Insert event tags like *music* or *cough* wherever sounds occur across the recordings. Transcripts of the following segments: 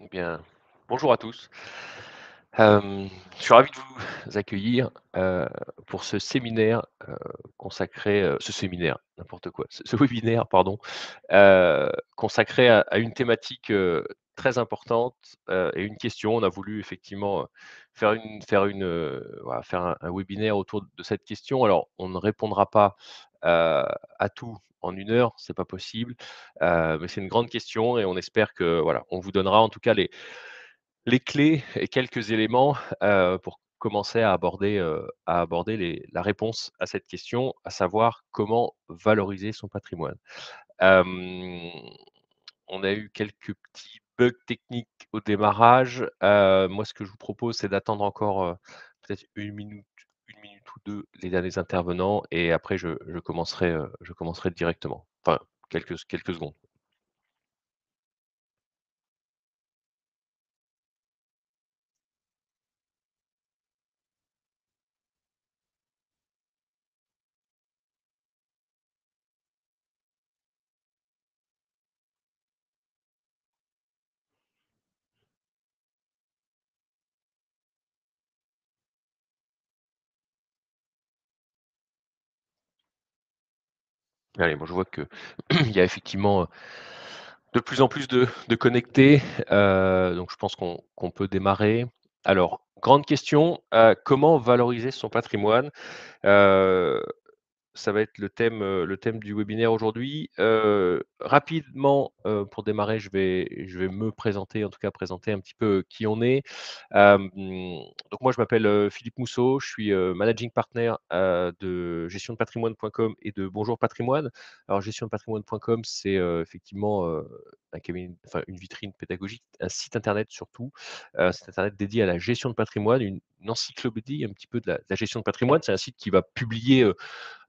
Eh bien, bonjour à tous. Euh, je suis ravi de vous accueillir euh, pour ce séminaire euh, consacré, ce séminaire, n'importe quoi, ce, *laughs* webinaire, pardon, consacré à, une thématique très importante et une question. On a voulu effectivement faire une, faire une, faire un, webinaire autour de cette question. Alors, on ne répondra pas à tout en une heure, c'est pas possible. mais c'est une grande question et on espère que voilà, on vous donnera en tout cas les, les clés et quelques éléments pour commencer à aborder, à aborder les, la réponse à cette question, à savoir comment valoriser son patrimoine. on a eu quelques petits bugs techniques au démarrage. moi, ce que je vous propose, c'est d'attendre encore peut-être une minute deux les derniers intervenants et après je, je commencerai, euh, je commencerai directement. Enfin, quelques, quelques secondes. Allez, moi je vois qu'il *clears throat* y a effectivement euh, de plus en plus de, connectés, euh, donc je pense qu'on peut démarrer. Alors, grande question, euh, comment valoriser son patrimoine ça va être le thème, le thème du webinaire aujourd'hui. rapidement, pour démarrer, je vais, je vais me présenter, en tout cas présenter un petit peu qui on est. donc moi, je m'appelle Philippe Mousseau, je suis managing partner de gestion de patrimoine.com et de Bonjour Patrimoine. Alors gestion de patrimoine.com, c'est effectivement un une vitrine pédagogique, un site internet surtout, un site internet dédié à la gestion de patrimoine, une, encyclopédie un petit peu de la, de la gestion de patrimoine. C'est un site qui va publier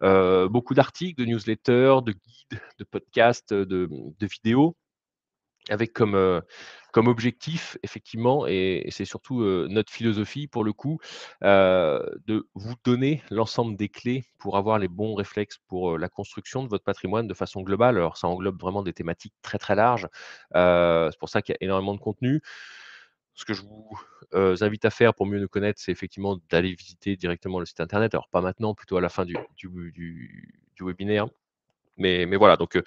euh, beaucoup d'articles, de newsletters, de guides, de podcasts, de, vidéos, avec comme, euh, comme objectif, effectivement, et, c'est surtout euh, notre philosophie pour le coup, de vous donner l'ensemble des clés pour avoir les bons réflexes pour la construction de votre patrimoine de façon globale. Alors ça englobe vraiment des thématiques très très larges, c'est pour ça qu'il y a énormément de contenu ce que je vous invite à faire pour mieux nous connaître, c'est effectivement d'aller visiter directement le site internet. Alors pas maintenant, plutôt à la fin du, webinaire. Mais, voilà, donc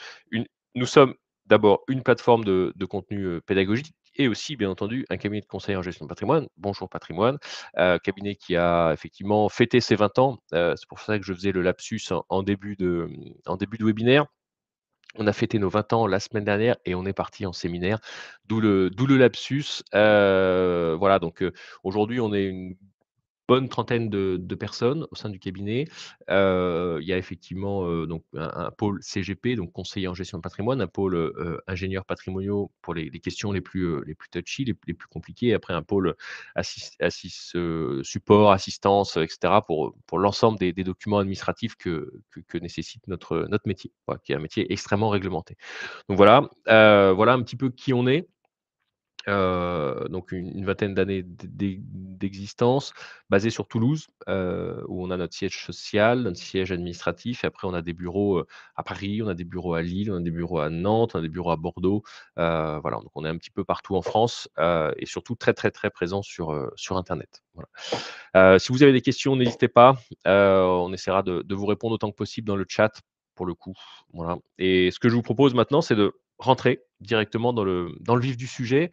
nous sommes d'abord une plateforme de, contenu pédagogique et aussi, bien entendu, un cabinet de conseil en gestion de patrimoine. Bonjour Patrimoine, cabinet qui a effectivement fêté ses 20 ans. c'est pour ça que je faisais le lapsus début, de, en début de webinaire. On a fêté nos 20 ans la semaine dernière et on est parti en séminaire, d'où le, lapsus. Euh, voilà, donc euh, aujourd'hui, on est une bonne trentaine de, personnes au sein du cabinet. Euh, il y a effectivement euh, donc un, pôle CGP, donc conseiller en gestion de patrimoine, un pôle euh, ingénieur patrimoniaux pour les, questions les plus, les touchy, les, plus compliquées. Après, un pôle assist, support, assistance, etc. pour, pour l'ensemble des, documents administratifs que, nécessite notre, notre métier, qui est un métier extrêmement réglementé. Donc voilà, voilà un petit peu qui on est. Euh, donc une, vingtaine d'années d'existence, basée sur Toulouse, euh, où on a notre siège social, notre siège administratif, et après on a des bureaux euh, à Paris, on a des bureaux à Lille, on a des bureaux à Nantes, on a des bureaux à Bordeaux, voilà, donc on est un petit peu partout en France, et surtout très très très présent sur, sur Internet. si vous avez des questions, n'hésitez pas, on essaiera de, de vous répondre autant que possible dans le chat, pour le coup. Voilà. Et ce que je vous propose maintenant, c'est de rentrer directement dans le, dans le vif du sujet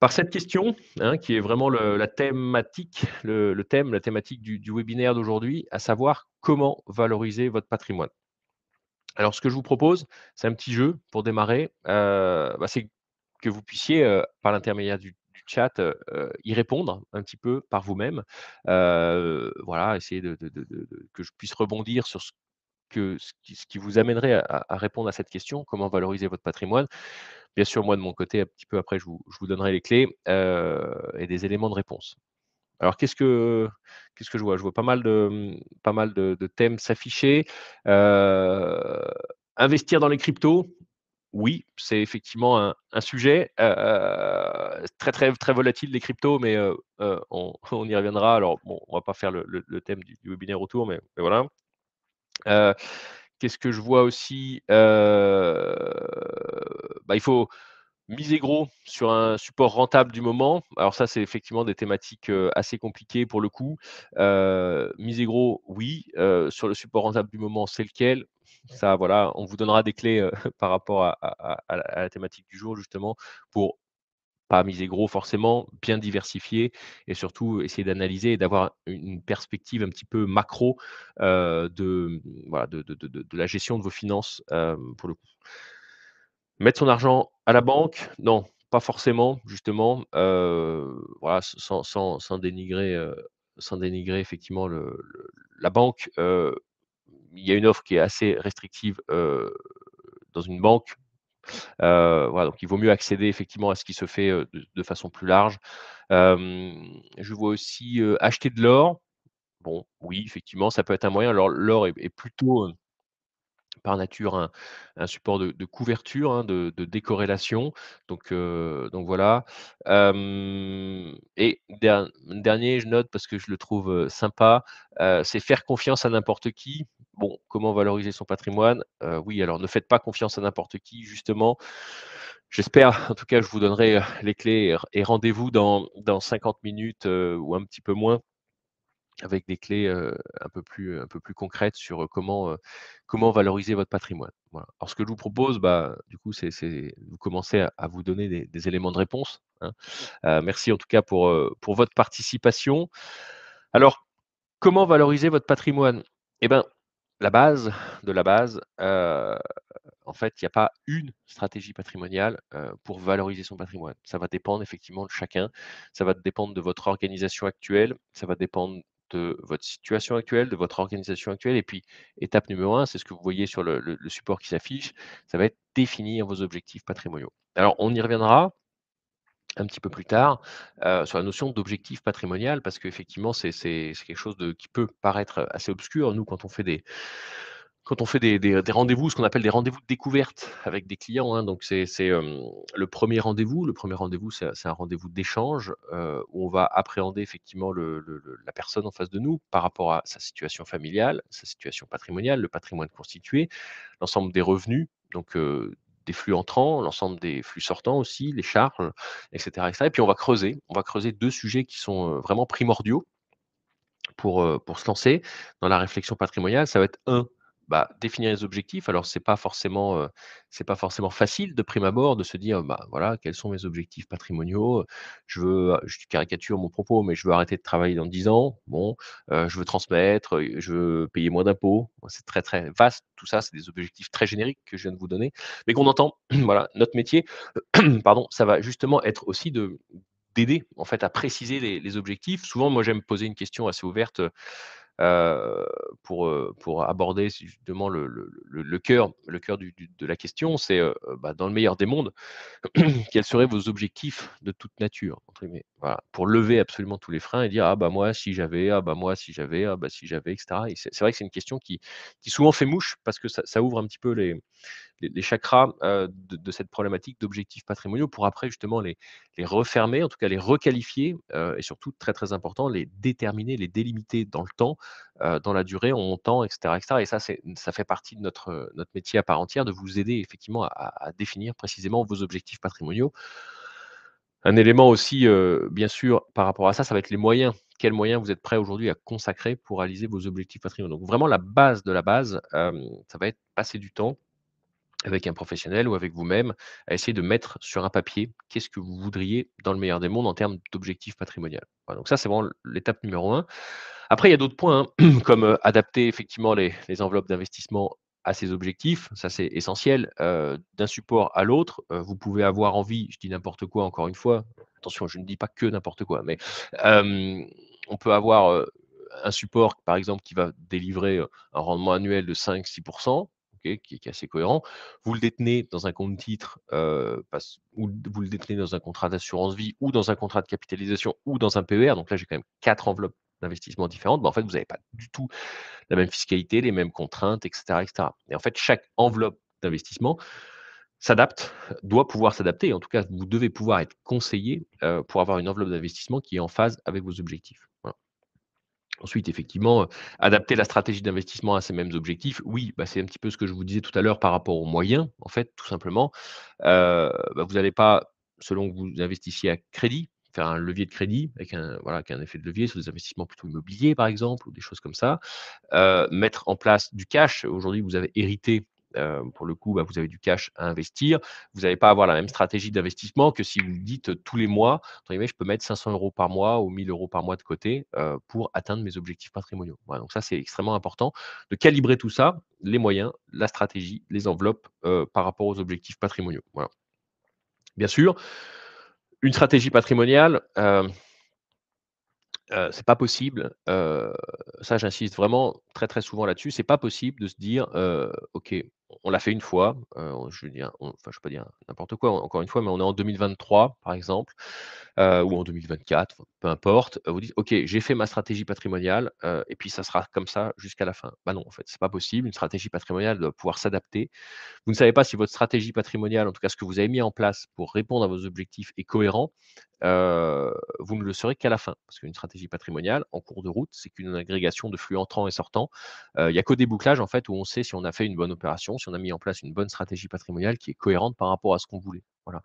par cette question, hein, qui est vraiment la thématique, le, thème, la thématique du, webinaire d'aujourd'hui, à savoir comment valoriser votre patrimoine. Alors, ce que je vous propose, c'est un petit jeu pour démarrer. Euh, bah, c'est que vous puissiez, euh, par l'intermédiaire du, chat, euh, y répondre un petit peu par vous-même. voilà, essayer de, de, que je puisse rebondir sur ce ce, qui, vous amènerait à, répondre à cette question, comment valoriser votre patrimoine. Bien sûr, moi, de mon côté, un petit peu après, je vous, donnerai les clés euh, et des éléments de réponse. Alors, qu'est-ce que, qu'est-ce que je vois Je vois pas mal de, mmh, thèmes s'afficher. Euh, investir dans les cryptos, oui, c'est effectivement un, sujet euh, très, très, très volatile, les cryptos, mais *laughs* on, y reviendra. Alors, bon, on ne va pas faire le, thème du, webinaire autour, mais voilà. Euh, qu'est-ce que je vois aussi euh, bah, Il faut miser gros sur un support rentable du moment. Alors ça, c'est effectivement des thématiques assez compliquées pour le coup. Euh, miser gros, oui. sur le support rentable du moment, c'est lequel Ça, voilà, on vous donnera des clés *laughs* par rapport à, à, la thématique du jour, justement, pour pas miser gros forcément, bien diversifier et surtout essayer d'analyser et d'avoir une perspective un petit peu macro euh, de, voilà, de, la gestion de vos finances euh, pour le coup. Mettre son argent à la banque, non, pas forcément, justement, euh, voilà, sans, sans, sans dénigrer, sans dénigrer effectivement le, la banque. il y a une offre qui est assez restrictive dans une banque euh, voilà, donc il vaut mieux accéder effectivement à ce qui se fait de, façon plus large. je vois aussi acheter de l'or. Bon, oui, effectivement, ça peut être un moyen. l'or est, plutôt par nature un, support de, couverture, hein, de, décorrélation. Donc, euh, donc voilà. et dernier, je note parce que je le trouve sympa, c'est faire confiance à n'importe qui. Bon, comment valoriser son patrimoine Oui, alors ne faites pas confiance à n'importe qui, justement. J'espère, en tout cas, je vous donnerai les clés et rendez-vous dans, dans 50 minutes ou un petit peu moins avec des clés un, peu plus, un peu plus concrètes sur comment, comment valoriser votre patrimoine. Alors ce que je vous propose, bah, du coup, c'est vous commencez à, vous donner des, éléments de réponse. Hein. Mmh. merci en tout cas pour, pour votre participation. Alors, comment valoriser votre patrimoine Eh bien, la base de la base, en fait, il n'y a pas une stratégie patrimoniale pour valoriser son patrimoine. Ça va dépendre effectivement de chacun, ça va dépendre de votre organisation actuelle, ça va dépendre de votre situation actuelle, de votre organisation actuelle. Et puis, étape numéro un, c'est ce que vous voyez sur le, support qui s'affiche, ça va être définir vos objectifs patrimoniaux. Alors, on y reviendra un petit peu plus tard sur la notion d'objectif patrimonial, parce qu'effectivement, c'est quelque chose de, qui peut paraître assez obscur. Nous, quand on fait des quand on fait des, rendez-vous, ce qu'on appelle des rendez-vous de découverte avec des clients, hein, donc c'est euh, le premier rendez-vous. Le premier rendez-vous, c'est un rendez-vous d'échange euh, où on va appréhender effectivement la personne en face de nous par rapport à sa situation familiale, sa situation patrimoniale, le patrimoine constitué, l'ensemble des revenus, donc euh, des flux entrants, l'ensemble des flux sortants aussi, les charges, etc., Et puis on va creuser, on va creuser deux sujets qui sont vraiment primordiaux pour se lancer dans la réflexion patrimoniale. Ça va être un, bah, définir les objectifs. Alors, ce n'est pas, forcément, euh, c'est pas forcément facile de prime abord de se dire bah, voilà, quels sont mes objectifs patrimoniaux je, veux, je caricature mon propos, mais je veux arrêter de travailler dans 10 ans. Bon, euh, je veux transmettre, euh, je veux payer moins d'impôts. C'est très, très vaste. Tout ça, c'est des objectifs très génériques que je viens de vous donner, mais qu'on entend. *clears throat* voilà, notre métier, *clears throat* pardon, ça va justement être aussi de d'aider en fait à préciser les objectifs. Souvent, moi, j'aime poser une question assez ouverte euh, pour, euh, pour aborder justement le, le, le cœur, le cœur de la question, c'est euh, bah, dans le meilleur des mondes, *clears throat* quels seraient vos objectifs de toute nature pour lever absolument tous les freins et dire ah bah moi si j'avais ah bah moi si j'avais ah bah si j'avais etc c'est, vrai que c'est une question qui, souvent fait mouche parce que ça, ouvre un petit peu les, chakras de, cette problématique d'objectifs patrimoniaux pour après justement les, refermer en tout cas les requalifier et surtout très très important les déterminer les délimiter dans le temps dans la durée en montant etc et ça ça fait partie de notre métier à part entière de vous aider effectivement à définir précisément vos objectifs patrimoniaux un élément aussi, euh, bien sûr, par rapport à ça, ça va être les moyens. Quels moyens vous êtes prêts aujourd'hui à consacrer pour réaliser vos objectifs patrimoniaux Donc vraiment la base de la base, ça va être passer du temps avec un professionnel ou avec vous-même à essayer de mettre sur un papier qu'est-ce que vous voudriez dans le meilleur des mondes en termes d'objectifs patrimonial. donc ça, c'est vraiment l'étape numéro un. Après, il y a d'autres points, hein, *clears throat* comme euh, adapter effectivement les enveloppes d'investissement à ses objectifs, ça c'est essentiel. D'un support à l'autre, vous pouvez avoir envie, je dis n'importe quoi encore une fois, attention, je ne dis pas que n'importe quoi, mais on peut avoir un support, par exemple, qui va délivrer un rendement annuel de 5-6%, qui, est assez cohérent. Vous le détenez dans un compte titre, ou vous le détenez dans un contrat d'assurance vie, ou dans un contrat de capitalisation, ou dans un PER. Donc là, j'ai quand même quatre enveloppes d'investissement différentes, mais ben, en fait, vous n'avez pas du tout la même fiscalité, les mêmes contraintes, etc. Et en fait, chaque enveloppe d'investissement s'adapte, doit pouvoir s'adapter. En tout cas, vous devez pouvoir être conseillé euh, pour avoir une enveloppe d'investissement qui est en phase avec vos objectifs. Ensuite, effectivement, euh, adapter la stratégie d'investissement à ces mêmes objectifs. Oui, bah, c'est un petit peu ce que je vous disais tout à l'heure par rapport aux moyens, en fait, tout simplement. Euh, bah, vous n'allez pas, selon que vous investissiez à crédit, faire un levier de crédit avec un, voilà, effet de levier sur des investissements plutôt immobiliers, par exemple, ou des choses comme ça. mettre en place du cash. Aujourd'hui, vous avez hérité. pour le coup, bah, vous avez du cash à investir. Vous n'allez pas avoir la même stratégie d'investissement que si vous dites tous les mois, je peux mettre 500 euros par mois ou 1000 euros par mois de côté pour atteindre mes objectifs patrimoniaux. Voilà, donc ça, c'est extrêmement important de calibrer tout ça, les moyens, la stratégie, les enveloppes par rapport aux objectifs patrimoniaux. Voilà. Bien sûr, une stratégie patrimoniale, ce euh, n'est euh, c'est pas possible. Euh, ça, j'insiste vraiment très très souvent là-dessus. C'est pas possible de se dire, ok, on l'a fait une fois, euh, je veux dire, enfin, je peux dire n'importe quoi, encore une fois, mais on est en 2023, par exemple, euh, ou en 2024, peu importe. Vous dites, OK, j'ai fait ma stratégie patrimoniale, euh, et puis ça sera comme ça jusqu'à la fin. Bah non, en fait, c'est pas possible. Une stratégie patrimoniale doit pouvoir s'adapter. Vous ne savez pas si votre stratégie patrimoniale, en tout cas ce que vous avez mis en place pour répondre à vos objectifs, est cohérent. vous ne le saurez qu'à la fin. Parce qu'une stratégie patrimoniale, en cours de route, c'est qu'une agrégation de flux entrants et sortants. Il y n'y a qu'au débouclage, en fait, où on sait si on a fait une bonne opération, si on a mis en place une bonne stratégie patrimoniale qui est cohérente par rapport à ce qu'on voulait. Voilà.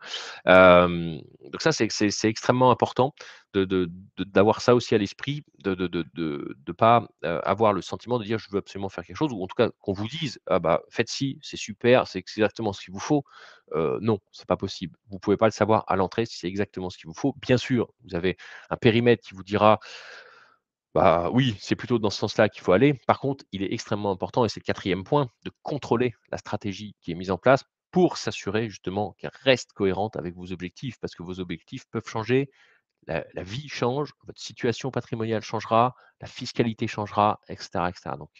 donc ça, c'est extrêmement important d'avoir ça aussi à l'esprit, de ne pas avoir le sentiment de dire je veux absolument faire quelque chose, ou en tout cas qu'on vous dise ah bah faites ci, c'est super, c'est exactement ce qu'il vous faut. Euh, non, c'est pas possible. Vous ne pouvez pas le savoir à l'entrée si c'est exactement ce qu'il vous faut. Bien sûr, vous avez un périmètre qui vous dira bah, oui, c'est plutôt dans ce sens-là qu'il faut aller. Par contre, il est extrêmement important, et c'est le quatrième point, de contrôler la stratégie qui est mise en place pour s'assurer justement qu'elle reste cohérente avec vos objectifs, parce que vos objectifs peuvent changer, la, vie change, votre situation patrimoniale changera, la fiscalité changera, etc. Donc,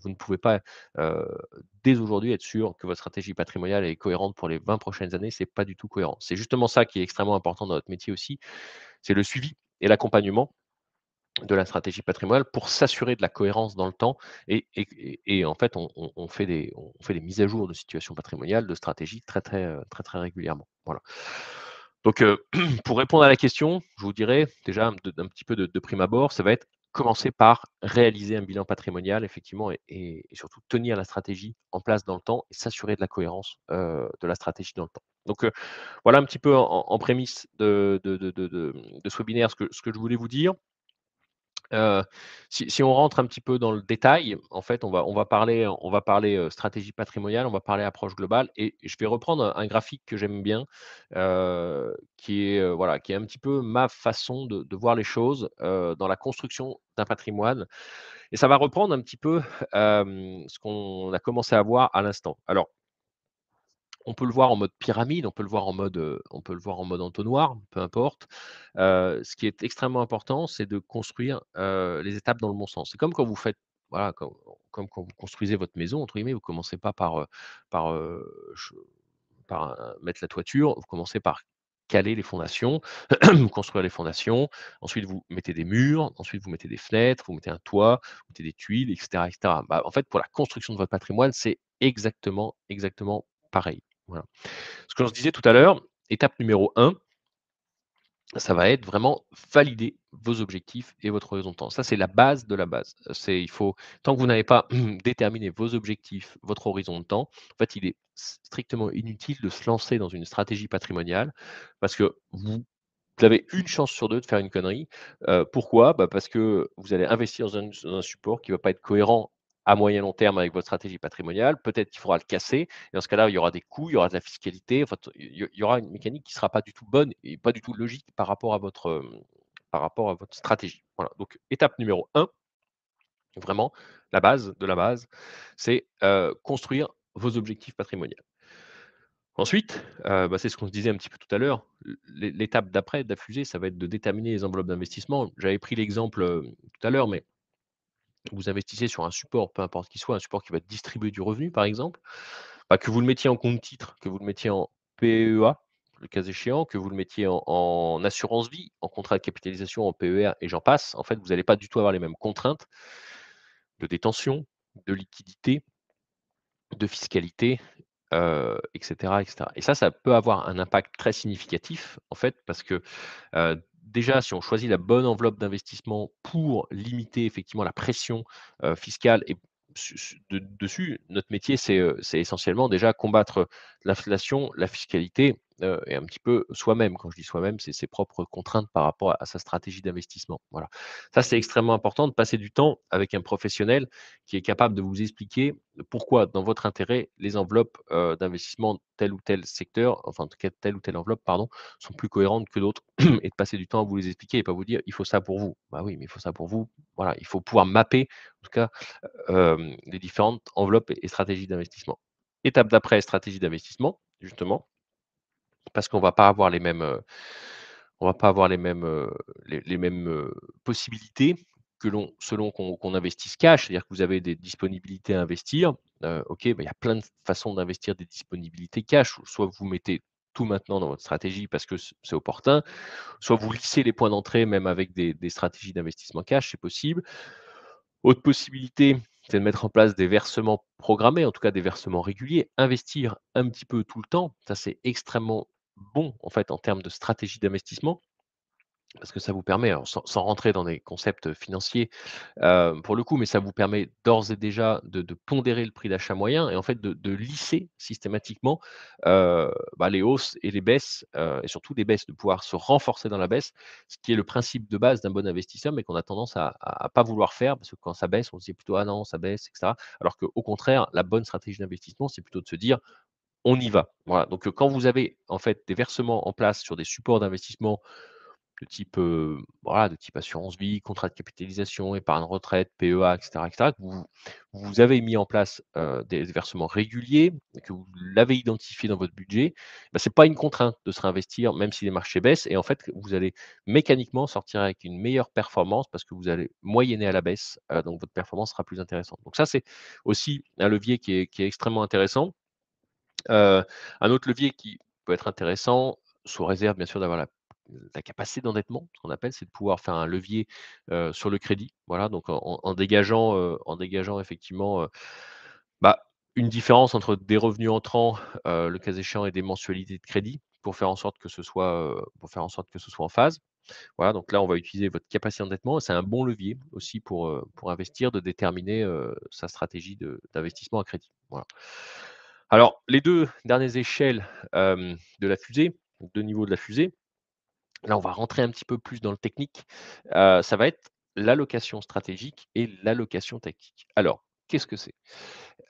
vous ne pouvez pas, euh, dès aujourd'hui, être sûr que votre stratégie patrimoniale est cohérente pour les 20 prochaines années. Ce n'est pas du tout cohérent. C'est justement ça qui est extrêmement important dans notre métier aussi, c'est le suivi et l'accompagnement de la stratégie patrimoniale pour s'assurer de la cohérence dans le temps. Et, en fait, on, fait des, on fait des mises à jour de situation patrimoniale, de stratégie très, très, euh, très, très, régulièrement. Voilà. Donc, euh, *clears throat* pour répondre à la question, je vous dirais déjà un petit peu de, prime abord, ça va être commencer par réaliser un bilan patrimonial, effectivement, et, surtout tenir la stratégie en place dans le temps et s'assurer de la cohérence euh, de la stratégie dans le temps. Donc, voilà un petit peu en, prémisse de, de, ce webinaire ce ce que je voulais vous dire si, on rentre un petit peu dans le détail, en fait, on va, on va parler, on va parler stratégie patrimoniale, on va parler approche globale, et je vais reprendre un, graphique que j'aime bien, qui est voilà, qui est un petit peu ma façon de, de voir les choses dans la construction d'un patrimoine, et ça va reprendre un petit peu ce qu'on a commencé à voir à l'instant. Alors, on peut le voir en mode pyramide, on peut le voir en mode, on peut le voir en mode entonnoir, peu importe. ce qui est extrêmement important, c'est de construire les étapes dans le bon sens. C'est comme quand vous faites, voilà, comme, quand vous construisez votre maison, entre guillemets, vous commencez pas par, par, mettre la toiture, vous commencez par caler les fondations, *clears throat* construire les fondations. Ensuite, vous mettez des murs, ensuite vous mettez des fenêtres, vous mettez un toit, vous mettez des tuiles, etc. Bah, en fait, pour la construction de votre patrimoine, c'est exactement, exactement pareil. Ce que je disais tout à l'heure, étape numéro 1, ça va être vraiment valider vos objectifs et votre horizon de temps. Ça, c'est la base de la base. C'est, il faut, tant que vous n'avez pas *clears throat* déterminé vos objectifs, votre horizon de temps, en fait, il est strictement inutile de se lancer dans une stratégie patrimoniale parce que vous avez une chance sur deux de faire une connerie. Euh, pourquoi bah, Parce que vous allez investir un, dans un support qui ne va pas être cohérent à moyen long terme avec votre stratégie patrimoniale. Peut-être qu'il faudra le casser. Et dans ce cas-là, il y aura des coûts, il y aura de la fiscalité. il y aura une mécanique qui ne sera pas du tout bonne et pas du tout logique par rapport à votre, par rapport à votre stratégie. Voilà. Donc, étape numéro 1, vraiment la base de la base, c'est construire vos objectifs patrimoniaux. Ensuite, bah, c'est ce qu'on se disait un petit peu tout à l'heure, l'étape d'après d'affuser, ça va être de déterminer les enveloppes d'investissement. J'avais pris l'exemple tout à l'heure, mais vous investissez sur un support, peu importe qu'il soit, un support qui va distribuer du revenu, par exemple, bah, que vous le mettiez en compte titre, que vous le mettiez en PEA, le cas échéant, que vous le mettiez en, assurance vie, en contrat de capitalisation, en PER, et j'en passe, en fait, vous n'allez pas du tout avoir les mêmes contraintes de détention, de liquidité, de fiscalité, etc., euh, etc. Et ça, ça peut avoir un impact très significatif, en fait, parce que euh, déjà, si on choisit la bonne enveloppe d'investissement pour limiter effectivement la pression fiscale et dessus, notre métier, c'est essentiellement déjà combattre l'inflation, la fiscalité euh, et un petit peu soi-même. Quand je dis soi-même, c'est ses propres contraintes par rapport à, sa stratégie d'investissement. Voilà. Ça, c'est extrêmement important de passer du temps avec un professionnel qui est capable de vous expliquer pourquoi, dans votre intérêt, les enveloppes euh, d'investissement d'investissement tel ou tel secteur, enfin en tout cas telle ou telle enveloppe, pardon, sont plus cohérentes que d'autres, *clears throat* et de passer du temps à vous les expliquer et pas vous dire il faut ça pour vous. Bah oui, mais il faut ça pour vous. Voilà, il faut pouvoir mapper en tout cas euh, les différentes enveloppes et stratégies d'investissement. Étape d'après, stratégie d'investissement, justement parce qu'on ne va pas avoir les mêmes, on va pas avoir les mêmes, les, mêmes possibilités que l'on, selon qu'on, investisse cash, c'est-à-dire que vous avez des disponibilités à investir. ok, bah, il y a plein de façons d'investir des disponibilités cash. Soit vous mettez tout maintenant dans votre stratégie parce que c'est opportun, soit vous lissez les points d'entrée même avec des, stratégies d'investissement cash, c'est possible. Autre possibilité, c'est de mettre en place des versements programmés, en tout cas des versements réguliers, investir un petit peu tout le temps, ça c'est extrêmement bon en fait en termes de stratégie d'investissement parce que ça vous permet, sans, rentrer dans des concepts financiers euh, pour le coup, mais ça vous permet d'ores et déjà de, pondérer le prix d'achat moyen et en fait de, lisser systématiquement euh, bah, les hausses et les baisses, euh, et surtout des baisses, de pouvoir se renforcer dans la baisse, ce qui est le principe de base d'un bon investisseur, mais qu'on a tendance à ne pas vouloir faire, parce que quand ça baisse, on se dit plutôt ah non, ça baisse, etc. Alors qu'au contraire, la bonne stratégie d'investissement, c'est plutôt de se dire on y va. Voilà. Donc quand vous avez en fait des versements en place sur des supports d'investissement de type de type assurance vie, contrat de capitalisation, épargne retraite, PEA, etc., vous, avez mis en place des versements réguliers, que vous l'avez identifié dans votre budget, bah, ce n'est pas une contrainte de se réinvestir, même si les marchés baissent, et en fait, vous allez mécaniquement sortir avec une meilleure performance parce que vous allez moyenner à la baisse, donc votre performance sera plus intéressante. Donc ça, c'est aussi un levier qui est extrêmement intéressant. Euh, un autre levier qui peut être intéressant, sous réserve bien sûr d'avoir la capacité d'endettement, ce qu'on appelle, c'est de pouvoir faire un levier euh, sur le crédit. Voilà, donc en, dégageant, euh, en dégageant effectivement bah, une différence entre des revenus entrants, le cas échéant, et des mensualités de crédit pour faire en sorte que ce soit, pour faire en sorte que ce soit en phase. Voilà, donc là, on va utiliser votre capacité d'endettement. C'est un bon levier aussi pour, pour investir, de déterminer sa stratégie d'investissement à crédit. Voilà. Alors, les deux dernières échelles de la fusée, de niveau de la fusée, là, on va rentrer un petit peu plus dans le technique. ça va être l'allocation stratégique et l'allocation tactique. Alors, qu'est-ce que c'est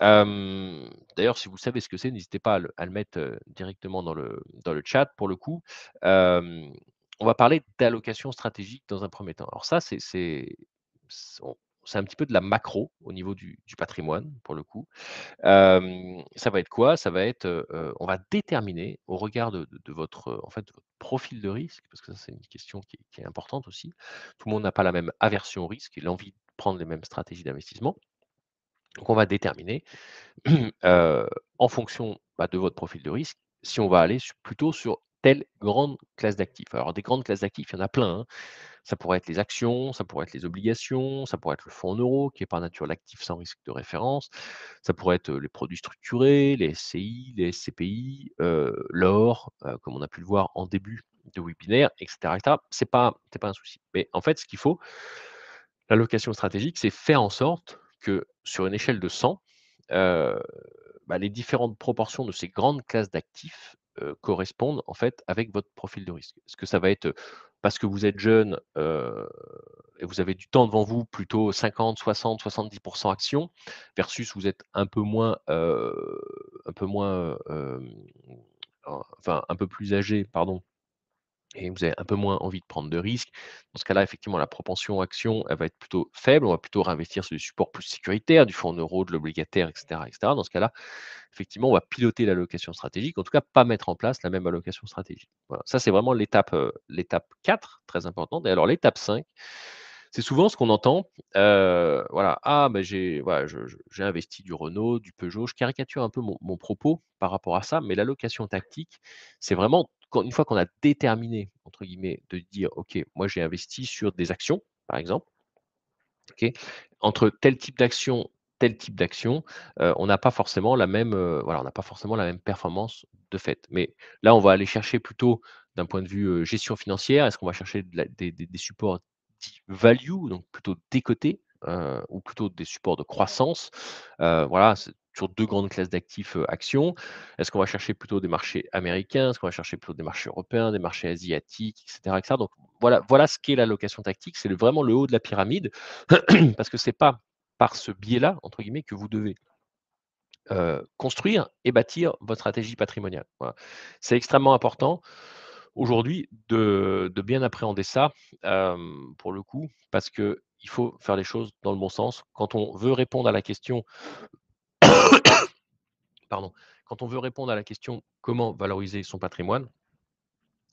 D'ailleurs, si vous savez ce que c'est, n'hésitez pas à le, mettre directement dans le, dans le chat pour le coup. on va parler d'allocation stratégique dans un premier temps. Alors ça, c'est c'est un petit peu de la macro au niveau du, patrimoine, pour le coup. ça va être quoi Ça va être, on va déterminer au regard de, votre, en fait, profil de risque, parce que ça, c'est une question qui est, importante aussi. Tout le monde n'a pas la même aversion au risque et l'envie de prendre les mêmes stratégies d'investissement. Donc, on va déterminer *clears throat* en fonction bah, de votre profil de risque si on va aller plutôt sur telle grande classe d'actifs. Alors, des grandes classes d'actifs, il y en a plein. Hein. Ça pourrait être les actions, ça pourrait être les obligations, ça pourrait être le fonds en euros, qui est par nature l'actif sans risque de référence, ça pourrait être les produits structurés, les SCI, les SCPI, l'or, comme on a pu le voir en début de webinaire, etc. Ce n'est pas, pas un souci. Mais en fait, ce qu'il faut, l'allocation stratégique, c'est faire en sorte que sur une échelle de 100, bah, les différentes proportions de ces grandes classes d'actifs correspondent en fait avec votre profil de risque. Est-ce que ça va être parce que vous êtes jeune et vous avez du temps devant vous, plutôt 50, 60, 70% actions, versus vous êtes un peu moins, un peu moins, enfin un peu plus âgé, pardon, et vous avez un peu moins envie de prendre de risques. Dans ce cas-là, effectivement, la propension action, elle va être plutôt faible. On va plutôt réinvestir sur du support plus sécuritaire, du fonds en de l'obligataire, etc., etc. Dans ce cas-là, effectivement, on va piloter l'allocation stratégique, en tout cas, pas mettre en place la même allocation stratégique. Ça, c'est vraiment l'étape 4, très importante. Et alors, l'étape 5, c'est souvent ce qu'on entend. voilà, ah, ben j'ai investi du Renault, du Peugeot. Je caricature un peu mon propos par rapport à ça, mais l'allocation tactique, c'est vraiment une fois qu'on a déterminé, entre guillemets, de dire, OK, moi j'ai investi sur des actions, par exemple, entre tel type d'action, tel type d'action, euh, on n'a pas forcément la même, euh, voilà, on n'a pas forcément la même performance de fait. Mais là, on va aller chercher plutôt d'un point de vue euh, gestion financière, est-ce qu'on va chercher des, supports dits value, donc plutôt décotés, ou plutôt des supports de croissance. voilà, sur deux grandes classes d'actifs actions. Est-ce qu'on va chercher plutôt des marchés américains Est-ce qu'on va chercher plutôt des marchés européens, des marchés asiatiques, etc. Donc voilà, voilà ce qu'est la location tactique. C'est vraiment le haut de la pyramide *clears throat* parce que ce n'est pas par ce biais-là, entre guillemets, que vous devez construire et bâtir votre stratégie patrimoniale. C'est extrêmement important aujourd'hui de, bien appréhender ça, pour le coup, parce que il faut faire les choses dans le bon sens. Quand on veut répondre à la question *coughs* Pardon. Quand on veut répondre à la question comment valoriser son patrimoine,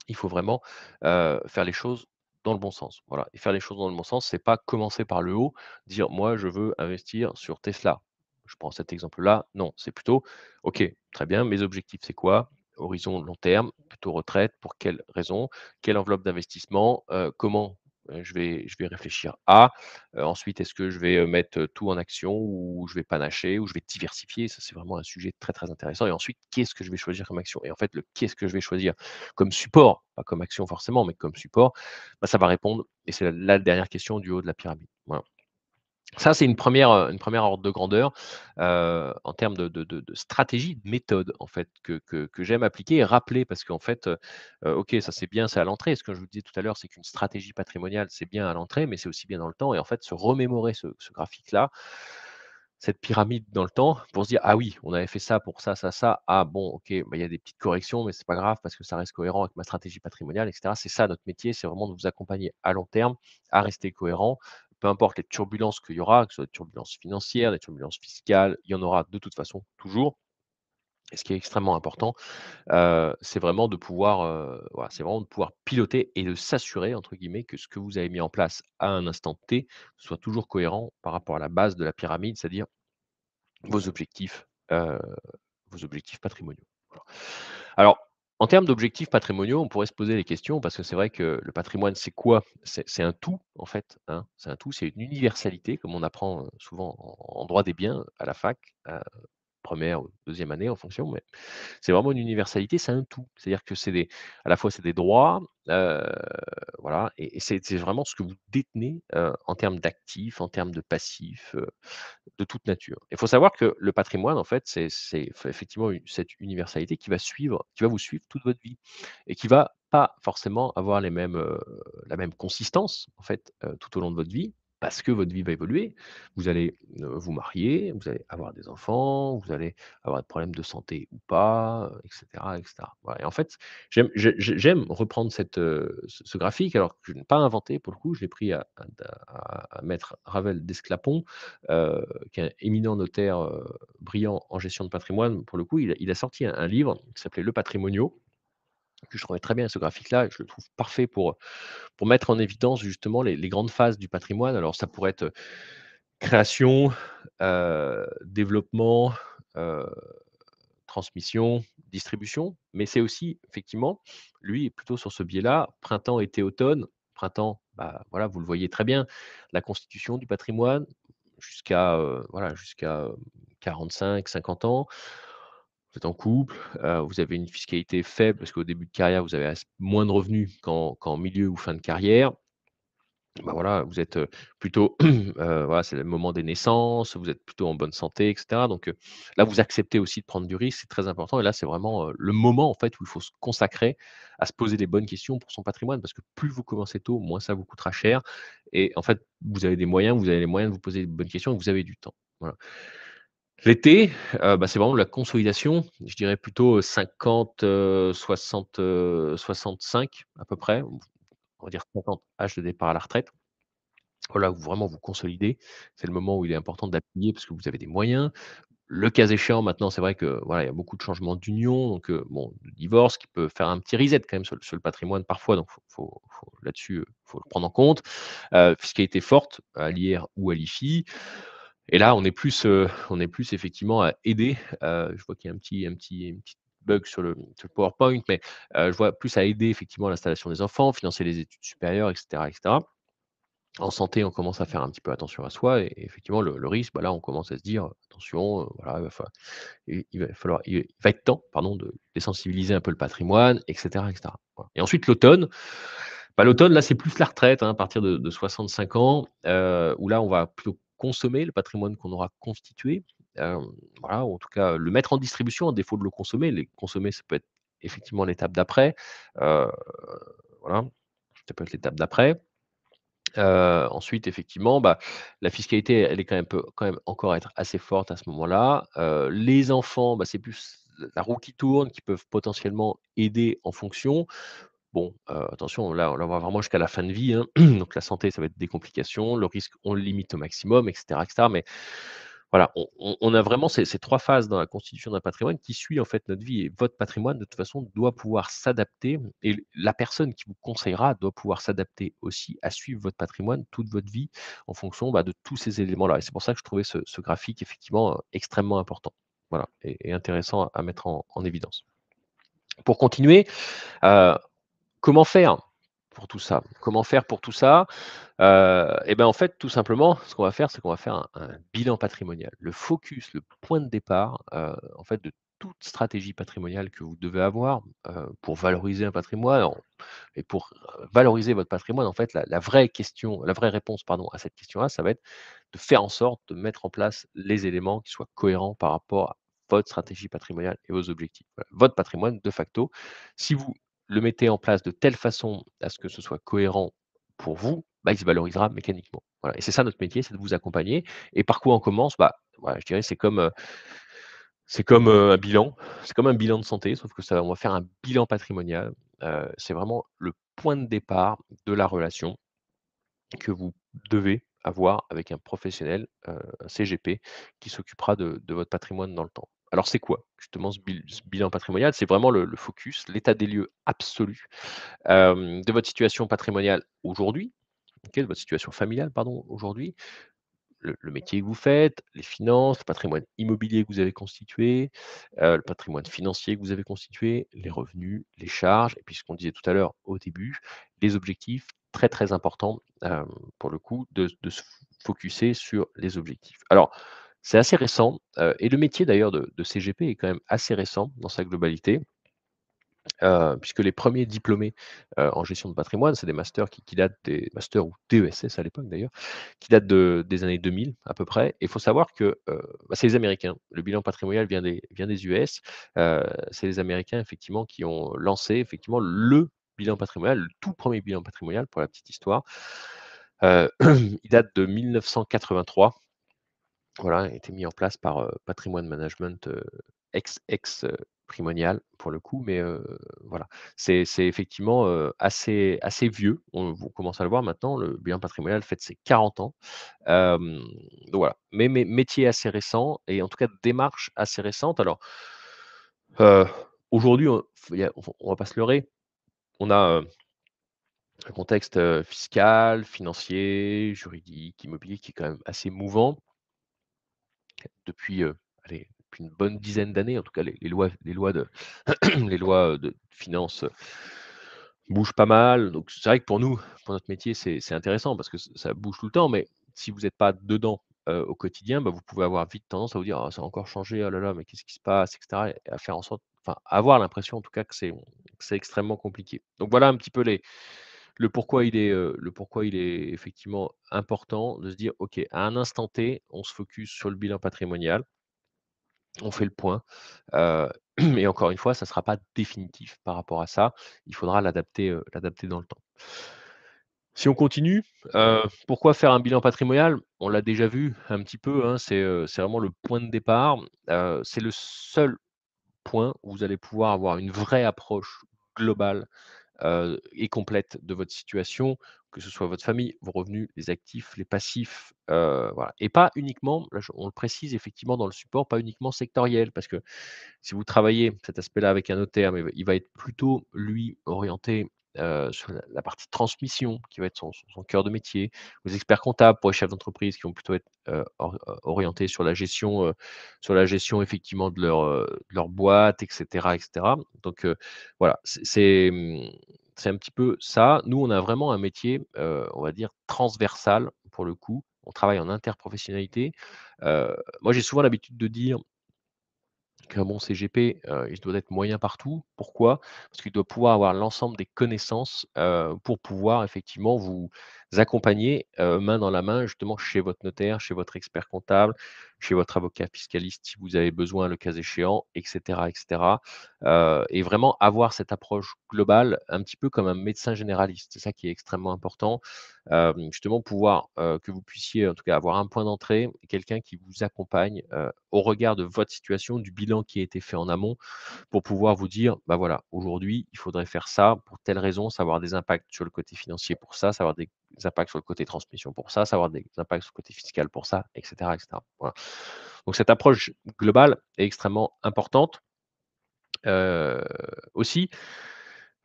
il faut vraiment euh, faire les choses dans le bon sens. Voilà. Et faire les choses dans le bon sens, c'est pas commencer par le haut, dire moi je veux investir sur Tesla. Je prends cet exemple-là. Non, c'est plutôt OK, très bien, mes objectifs c'est quoi Horizon long terme, plutôt retraite, pour quelles raisons Quelle enveloppe d'investissement euh, Comment je vais, je vais réfléchir à. ensuite, est-ce que je vais mettre tout en action ou je vais panacher ou je vais diversifier Ça, c'est vraiment un sujet très, très intéressant. Et ensuite, qu'est-ce que je vais choisir comme action Et en fait, le qu'est-ce que je vais choisir comme support, pas comme action forcément, mais comme support, bah, ça va répondre. Et c'est la, la, dernière question du haut de la pyramide. Voilà. Ça, c'est une première, euh, une première ordre de grandeur euh, en termes de, stratégie, de méthode, en fait, que, j'aime appliquer et rappeler, parce qu'en fait, euh, OK, ça c'est bien, c'est à l'entrée. Ce que je vous disais tout à l'heure, c'est qu'une stratégie patrimoniale, c'est bien à l'entrée, mais c'est aussi bien dans le temps. Et en fait, se remémorer ce, graphique-là, cette pyramide dans le temps pour se dire ah oui on avait fait ça pour ça ça ça ah bon ok bah, il y a des petites corrections mais c'est pas grave parce que ça reste cohérent avec ma stratégie patrimoniale etc c'est ça notre métier c'est vraiment de vous accompagner à long terme à rester cohérent peu importe les turbulences qu'il y aura, que ce soit des turbulences financières, des turbulences fiscales, il y en aura de toute façon toujours. Et ce qui est extrêmement important, euh, c'est vraiment de pouvoir, euh, voilà, c'est vraiment de pouvoir piloter et de s'assurer entre guillemets que ce que vous avez mis en place à un instant T soit toujours cohérent par rapport à la base de la pyramide, c'est-à-dire vos objectifs, euh, vos objectifs patrimoniaux. Alors, en termes d'objectifs patrimoniaux, on pourrait se poser les questions parce que c'est vrai que le patrimoine, c'est quoi C'est un tout, en fait. Hein, c'est un tout, c'est une universalité, comme on apprend euh, souvent en, droit des biens à la fac, première ou deuxième année en fonction, mais c'est vraiment une universalité, c'est un tout. C'est-à-dire que c'est à la fois c'est des droits, euh, voilà, et, c'est, vraiment ce que vous détenez euh, en termes d'actifs, en termes de passifs, euh, de toute nature. Il faut savoir que le patrimoine, en fait, c'est, effectivement cette universalité qui va suivre, qui va vous suivre toute votre vie et qui va pas forcément avoir les mêmes, la même consistance en fait tout au long de votre vie, parce que votre vie va évoluer. Vous allez vous marier, vous allez avoir des enfants, vous allez avoir des problèmes de santé ou pas, etc. Et en fait, j'aime, reprendre ce, graphique, alors que je l'ai pas inventé pour le coup, je l'ai pris à, maître Ravel d'Esclapon, qui est un éminent notaire brillant en gestion de patrimoine. Pour le coup, il a, sorti un livre qui s'appelait Le Patrimonio que je trouvais très bien ce graphique-là, je le trouve parfait pour, pour mettre en évidence justement les, grandes phases du patrimoine. Alors ça pourrait être création, développement, transmission, distribution, mais c'est aussi effectivement, lui est plutôt sur ce biais-là, printemps, été, automne, printemps, bah, voilà, vous le voyez très bien, la constitution du patrimoine jusqu'à voilà, jusqu'à 45, 50 ans vous êtes en couple, vous avez une fiscalité faible parce qu'au début de carrière, vous avez moins de revenus qu'en milieu ou fin de carrière. Bah, voilà, vous êtes plutôt, *clears throat* voilà, c'est le moment des naissances, vous êtes plutôt en bonne santé, etc. Donc là, vous acceptez aussi de prendre du risque, c'est très important. Et là, c'est vraiment le moment en fait où il faut se consacrer à se poser les bonnes questions pour son patrimoine, parce que plus vous commencez tôt, moins ça vous coûtera cher. Et en fait, vous avez des moyens, vous avez les moyens de vous poser les bonnes questions, vous avez du temps. Voilà. L'été, euh, bah, c'est vraiment la consolidation, je dirais plutôt 50, 60, 65 à peu près, on va dire 50 âge de départ à la retraite. Voilà, vous vraiment vous consolidez. C'est le moment où il est important d'appuyer parce que vous avez des moyens. Le cas échéant, maintenant, c'est vrai que voilà, il y a beaucoup de changements d'union, donc euh, bon, de divorce qui peut faire un petit reset quand même sur, le, patrimoine parfois, donc là-dessus, euh, faut le prendre en compte. fiscalité forte, à l'IR ou à l'IFI. Et là, on est plus, euh, on est plus effectivement à aider. Euh, je vois qu'il y a un petit, un petit, bug sur le, PowerPoint, mais euh, je vois plus à aider effectivement l'installation des enfants, financer les études supérieures, etc., etc. En santé, on commence à faire un petit peu attention à soi. Et, effectivement, le, risque, bah là, on commence à se dire attention, voilà, il va falloir, il, va être temps, pardon, de désensibiliser un peu le patrimoine, etc., etc. Et ensuite, l'automne. Bah, l'automne, là, c'est plus la retraite, hein, à partir de, 65 ans, où là, on va plutôt consommer, le patrimoine qu'on aura constitué, voilà, ou en tout cas le mettre en distribution à défaut de le consommer. Les consommer, ça peut être effectivement l'étape d'après. voilà, ça peut être l'étape d'après. ensuite, effectivement, bah, la fiscalité, elle est quand même, peut quand même encore être assez forte à ce moment-là. les enfants, bah, c'est plus la roue qui tourne, qui peuvent potentiellement aider en fonction. Bon, attention, là, on va vraiment jusqu'à la fin de vie. Hein, *clears throat* donc, la santé, ça va être des complications. Le risque, on le limite au maximum, etc. etc. mais voilà, on, a vraiment ces, trois phases dans la constitution d'un patrimoine qui suit en fait notre vie. Et votre patrimoine, de toute façon, doit pouvoir s'adapter. Et la personne qui vous conseillera doit pouvoir s'adapter aussi à suivre votre patrimoine toute votre vie en fonction bah, de tous ces éléments-là. Et c'est pour ça que je trouvais ce, graphique effectivement extrêmement important. Voilà, et, intéressant à, mettre en, évidence. Pour continuer, Comment faire pour tout ça Comment faire pour tout ça Et euh, eh bien en fait, tout simplement, ce qu'on va faire, c'est qu'on va faire un, bilan patrimonial. Le focus, le point de départ, euh, en fait, de toute stratégie patrimoniale que vous devez avoir euh, pour valoriser un patrimoine et pour valoriser votre patrimoine, en fait, la, vraie question, la vraie réponse, pardon, à cette question-là, ça va être de faire en sorte de mettre en place les éléments qui soient cohérents par rapport à votre stratégie patrimoniale et vos objectifs. votre patrimoine, de facto, si vous le mettez en place de telle façon à ce que ce soit cohérent pour vous, bah, il se valorisera mécaniquement. Voilà. Et c'est ça notre métier, c'est de vous accompagner. Et par quoi on commence bah, Je dirais c'est comme, c'est comme un bilan, c'est comme un bilan de santé, sauf que ça, on va faire un bilan patrimonial. c'est vraiment le point de départ de la relation que vous devez avec un professionnel, un CGP, qui s'occupera de, votre patrimoine dans le temps. Alors c'est quoi justement ce, bilan patrimonial C'est vraiment le, focus, l'état des lieux absolu de votre situation patrimoniale aujourd'hui, de votre situation familiale, pardon, aujourd'hui, le, métier que vous faites, les finances, le patrimoine immobilier que vous avez constitué, le patrimoine financier que vous avez constitué, les revenus, les charges, et puis ce qu'on disait tout à l'heure au début, les objectifs, très très important euh, pour le coup de, se focuser sur les objectifs. Alors, c'est assez récent, euh, et le métier d'ailleurs de, CGP est quand même assez récent dans sa globalité. Euh, puisque les premiers diplômés en gestion de patrimoine, c'est des masters qui, datent des masters ou TESS à l'époque d'ailleurs, qui datent des années 2000 à peu près. Et il faut savoir que bah, c'est les Américains. Le bilan patrimonial vient des, vient des US. c'est les Américains effectivement qui ont lancé effectivement le bilan patrimonial, le tout premier bilan patrimonial pour la petite histoire. Euh, *clears throat* il date de 1983. Voilà, a été mis en place par euh, Patrimoine Management euh, ex ex primonial pour le coup, mais voilà, c'est effectivement assez assez vieux. On, commence à le voir maintenant. Le bilan patrimonial fait ses 40 ans. donc voilà, mais, mais, métier assez récent et en tout cas démarche assez récente. Alors aujourd'hui, on, ne va pas se leurrer on a un contexte fiscal, financier, juridique, immobilier qui est quand même assez mouvant. Depuis, une bonne dizaine d'années, en tout cas, les, lois, de, *clears throat* les finances bougent pas mal. Donc, c'est vrai que pour nous, pour notre métier, c'est intéressant parce que ça bouge tout le temps. Mais si vous n'êtes pas dedans au quotidien, bah, vous pouvez avoir vite tendance à vous dire «Ah, ça a encore changé, oh là là, mais qu'est-ce qui se passe, etc. Et à faire en sorte avoir l'impression en tout cas que c'est, extrêmement compliqué. Donc voilà un petit peu les, le, pourquoi il est, euh, le pourquoi il est effectivement important de se dire, OK, à un instant T, on se focus sur le bilan patrimonial, on fait le point. mais euh, *clears throat* encore une fois, ça ne sera pas définitif par rapport à ça. Il faudra l'adapter, euh, l'adapter dans le temps. Si on continue, pourquoi faire un bilan patrimonial On l'a déjà vu un petit peu, hein, c'est, vraiment le point de départ. c'est le seul point où vous allez pouvoir avoir une vraie approche globale et complète de votre situation, que ce soit votre famille, vos revenus, les actifs, les passifs, Et pas uniquement, on le précise effectivement dans le support, pas uniquement sectoriel, parce que si vous travaillez cet aspect-là avec un notaire, mais il va être plutôt, lui, orienté euh, sur la, partie transmission qui va être son, cœur de métier, aux experts comptables pour les chefs d'entreprise qui vont plutôt être euh, euh, orientés sur la gestion, sur la gestion effectivement de leur, leur boîte, etc., etc. Donc voilà, c'est mmh, c'est un petit peu ça. Nous, on a vraiment un métier, on va dire transversal pour le coup. On travaille en interprofessionnalité. moi, j'ai souvent l'habitude de dire mon CGP, il doit être moyen partout. Pourquoi Parce qu'il doit pouvoir avoir l'ensemble des connaissances pour pouvoir effectivement vous accompagner main dans la main, justement chez votre notaire, chez votre expert comptable, chez votre avocat fiscaliste si vous avez besoin, le cas échéant, etc. etc. et vraiment avoir cette approche globale, un petit peu comme un médecin généraliste. C'est ça qui est extrêmement important. justement, pouvoir que vous puissiez, en tout cas, avoir un point d'entrée, quelqu'un qui vous accompagne au regard de votre situation, du bilan qui a été fait en amont, pour pouvoir vous dire, bah voilà, aujourd'hui, il faudrait faire ça pour telle raison, savoir des impacts sur le côté financier pour ça, savoir des sur le côté transmission pour ça, savoir des impacts sur le côté fiscal pour ça, etc. etc. Donc cette approche globale est extrêmement importante. Euh, aussi,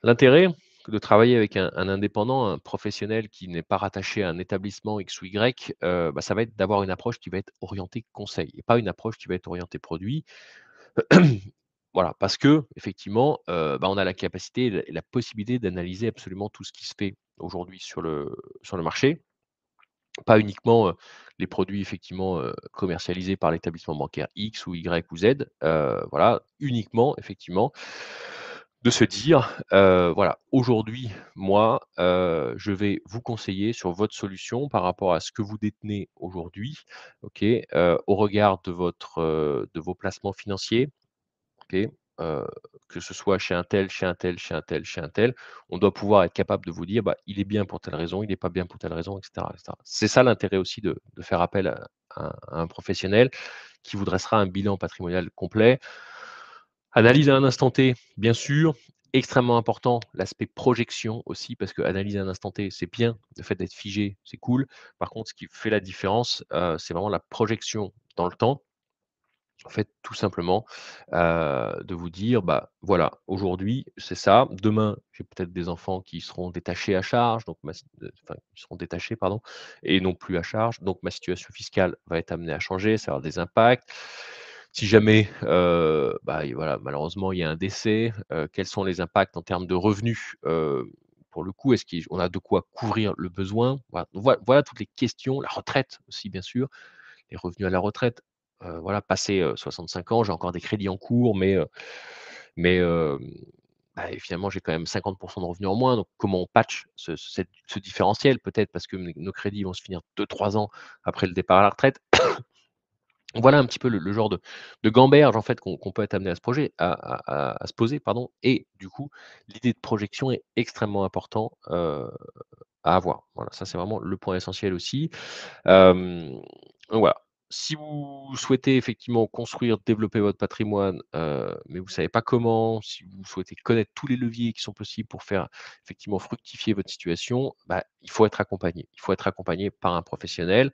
l'intérêt de travailler avec un, indépendant, un professionnel qui n'est pas rattaché à un établissement X ou Y, euh, bah, ça va être d'avoir une approche qui va être orientée conseil et pas une approche qui va être orientée produit. Voilà, parce que effectivement, bah, on a la capacité et la, possibilité d'analyser absolument tout ce qui se fait aujourd'hui sur le, marché. Pas uniquement les produits effectivement commercialisés par l'établissement bancaire X ou Y ou Z. voilà, uniquement effectivement de se dire, voilà, aujourd'hui, moi, je vais vous conseiller sur votre solution par rapport à ce que vous détenez aujourd'hui, au regard de votre de vos placements financiers, que ce soit chez un tel, chez un tel, chez un tel, chez un tel, on doit pouvoir être capable de vous dire, bah, il est bien pour telle raison, il n'est pas bien pour telle raison, etc. C'est ça l'intérêt aussi de, faire appel à, un professionnel qui vous dressera un bilan patrimonial complet. Analyse à un instant T, bien sûr. Extrêmement important, l'aspect projection aussi, parce que analyse à un instant T, c'est bien. Le fait d'être figé, c'est cool. Par contre, ce qui fait la différence, c'est vraiment la projection dans le temps en fait, tout simplement, euh, de vous dire, bah voilà, aujourd'hui, c'est ça. Demain, j'ai peut-être des enfants qui seront détachés à charge, donc euh, enfin, seront détachés, pardon, et non plus à charge. Donc ma situation fiscale va être amenée à changer, ça va avoir des impacts. Si jamais, euh, bah, voilà, malheureusement, il y a un décès, quels sont les impacts en termes de revenus pour le coup, est-ce qu'on a de quoi couvrir le besoin voilà toutes les questions, la retraite aussi, bien sûr, les revenus à la retraite, euh, voilà, passé 65 ans, j'ai encore des crédits en cours, mais, bah, finalement, j'ai quand même 50% de revenus en moins. Donc, comment on patch ce, différentiel Peut-être parce que nos crédits vont se finir 2-3 ans après le départ à la retraite. *coughs* voilà un petit peu le, genre de, gamberge en fait qu'on peut être amené à se, projet, à, se poser. Pardon. Et du coup, l'idée de projection est extrêmement importante à avoir. Voilà, ça c'est vraiment le point essentiel aussi. voilà si vous souhaitez effectivement construire, développer votre patrimoine, euh, mais vous ne savez pas comment, si vous souhaitez connaître tous les leviers qui sont possibles pour faire effectivement fructifier votre situation, bah, il faut être accompagné. Il faut être accompagné par un professionnel.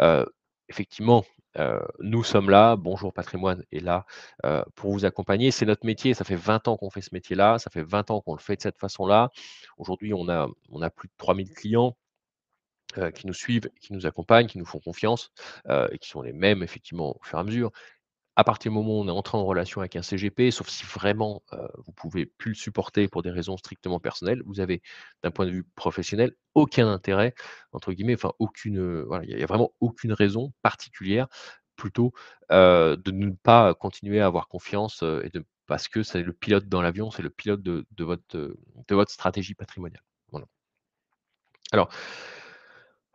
Euh, effectivement, euh, nous sommes là, Bonjour Patrimoine est là pour vous accompagner. C'est notre métier, ça fait 20 ans qu'on fait ce métier-là, ça fait 20 ans qu'on le fait de cette façon-là. Aujourd'hui, on a, on a plus de 3000 clients. Euh, qui nous suivent, qui nous accompagnent, qui nous font confiance, euh, et qui sont les mêmes effectivement au fur et à mesure. À partir du moment où on est entré en relation avec un CGP, sauf si vraiment euh, vous ne pouvez plus le supporter pour des raisons strictement personnelles, vous avez d'un point de vue professionnel aucun intérêt, entre guillemets, enfin aucune, voilà, il n'y a, vraiment aucune raison particulière plutôt de ne pas continuer à avoir confiance et de, parce que c'est le pilote dans l'avion, c'est le pilote de, votre, de votre stratégie patrimoniale. Voilà. Alors,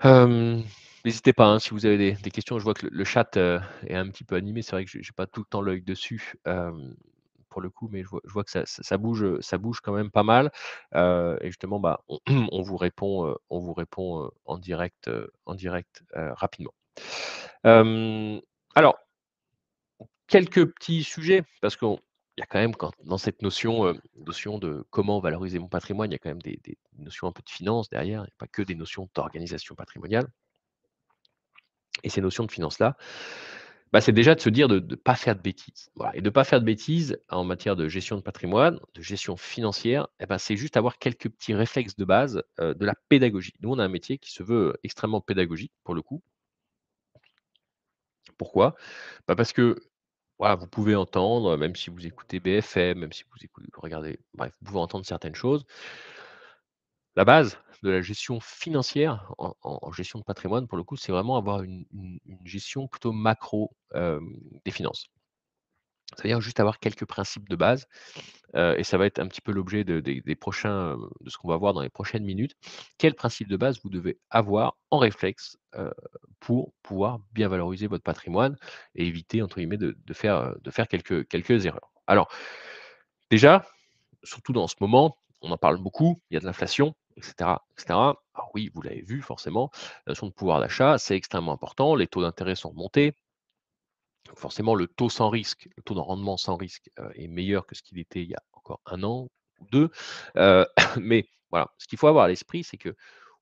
euh, N'hésitez pas, hein, si vous avez des, des, questions, je vois que le, chat euh, est un petit peu animé, c'est vrai que j'ai pas tout le temps l'œil dessus. Euh, pour le coup, mais je vois, je vois que ça, ça, bouge, ça bouge quand même pas mal. Euh, et justement, bah, on, vous *clears throat* répond, on vous répond euh, en direct, en direct rapidement. alors, quelques petits sujets, parce qu'on il y a quand même, dans cette euh, notion, de comment valoriser mon patrimoine, il y a quand même des, notions un peu de finance derrière, il n'y a pas que des notions d'organisation patrimoniale. Et ces notions de finance-là, bah, c'est déjà de se dire de ne pas faire de bêtises. Et de ne pas faire de bêtises en matière de gestion de patrimoine, de gestion financière, eh ben, c'est juste avoir quelques petits réflexes de base euh, de la pédagogie. Nous, on a un métier qui se veut euh, extrêmement pédagogique, pour le coup. Pourquoi bah, Parce que vous pouvez entendre, même si vous écoutez BFM, même si vous écoutez, regardez, bref, vous pouvez entendre certaines choses. La base de la gestion financière en, gestion de patrimoine, pour le coup, c'est vraiment avoir une, gestion plutôt macro euh, des finances. C'est-à-dire juste avoir quelques principes de base, euh, et ça va être un petit peu l'objet de, des prochains, de ce qu'on va voir dans les prochaines minutes. Quels principes de base vous devez avoir en réflexe euh, pour pouvoir bien valoriser votre patrimoine et éviter, entre guillemets, de, faire, de faire quelques, quelques erreurs. Alors, déjà, surtout dans ce moment, on en parle beaucoup, il y a de l'inflation, etc. etc. Alors oui, vous l'avez vu forcément, la notion de pouvoir d'achat, c'est extrêmement important, les taux d'intérêt sont montés. forcément, le taux sans risque, le taux de rendement sans risque euh, est meilleur que ce qu'il était il y a encore un an ou deux. Euh, *coughs* mais voilà, ce qu'il faut avoir à l'esprit, c'est que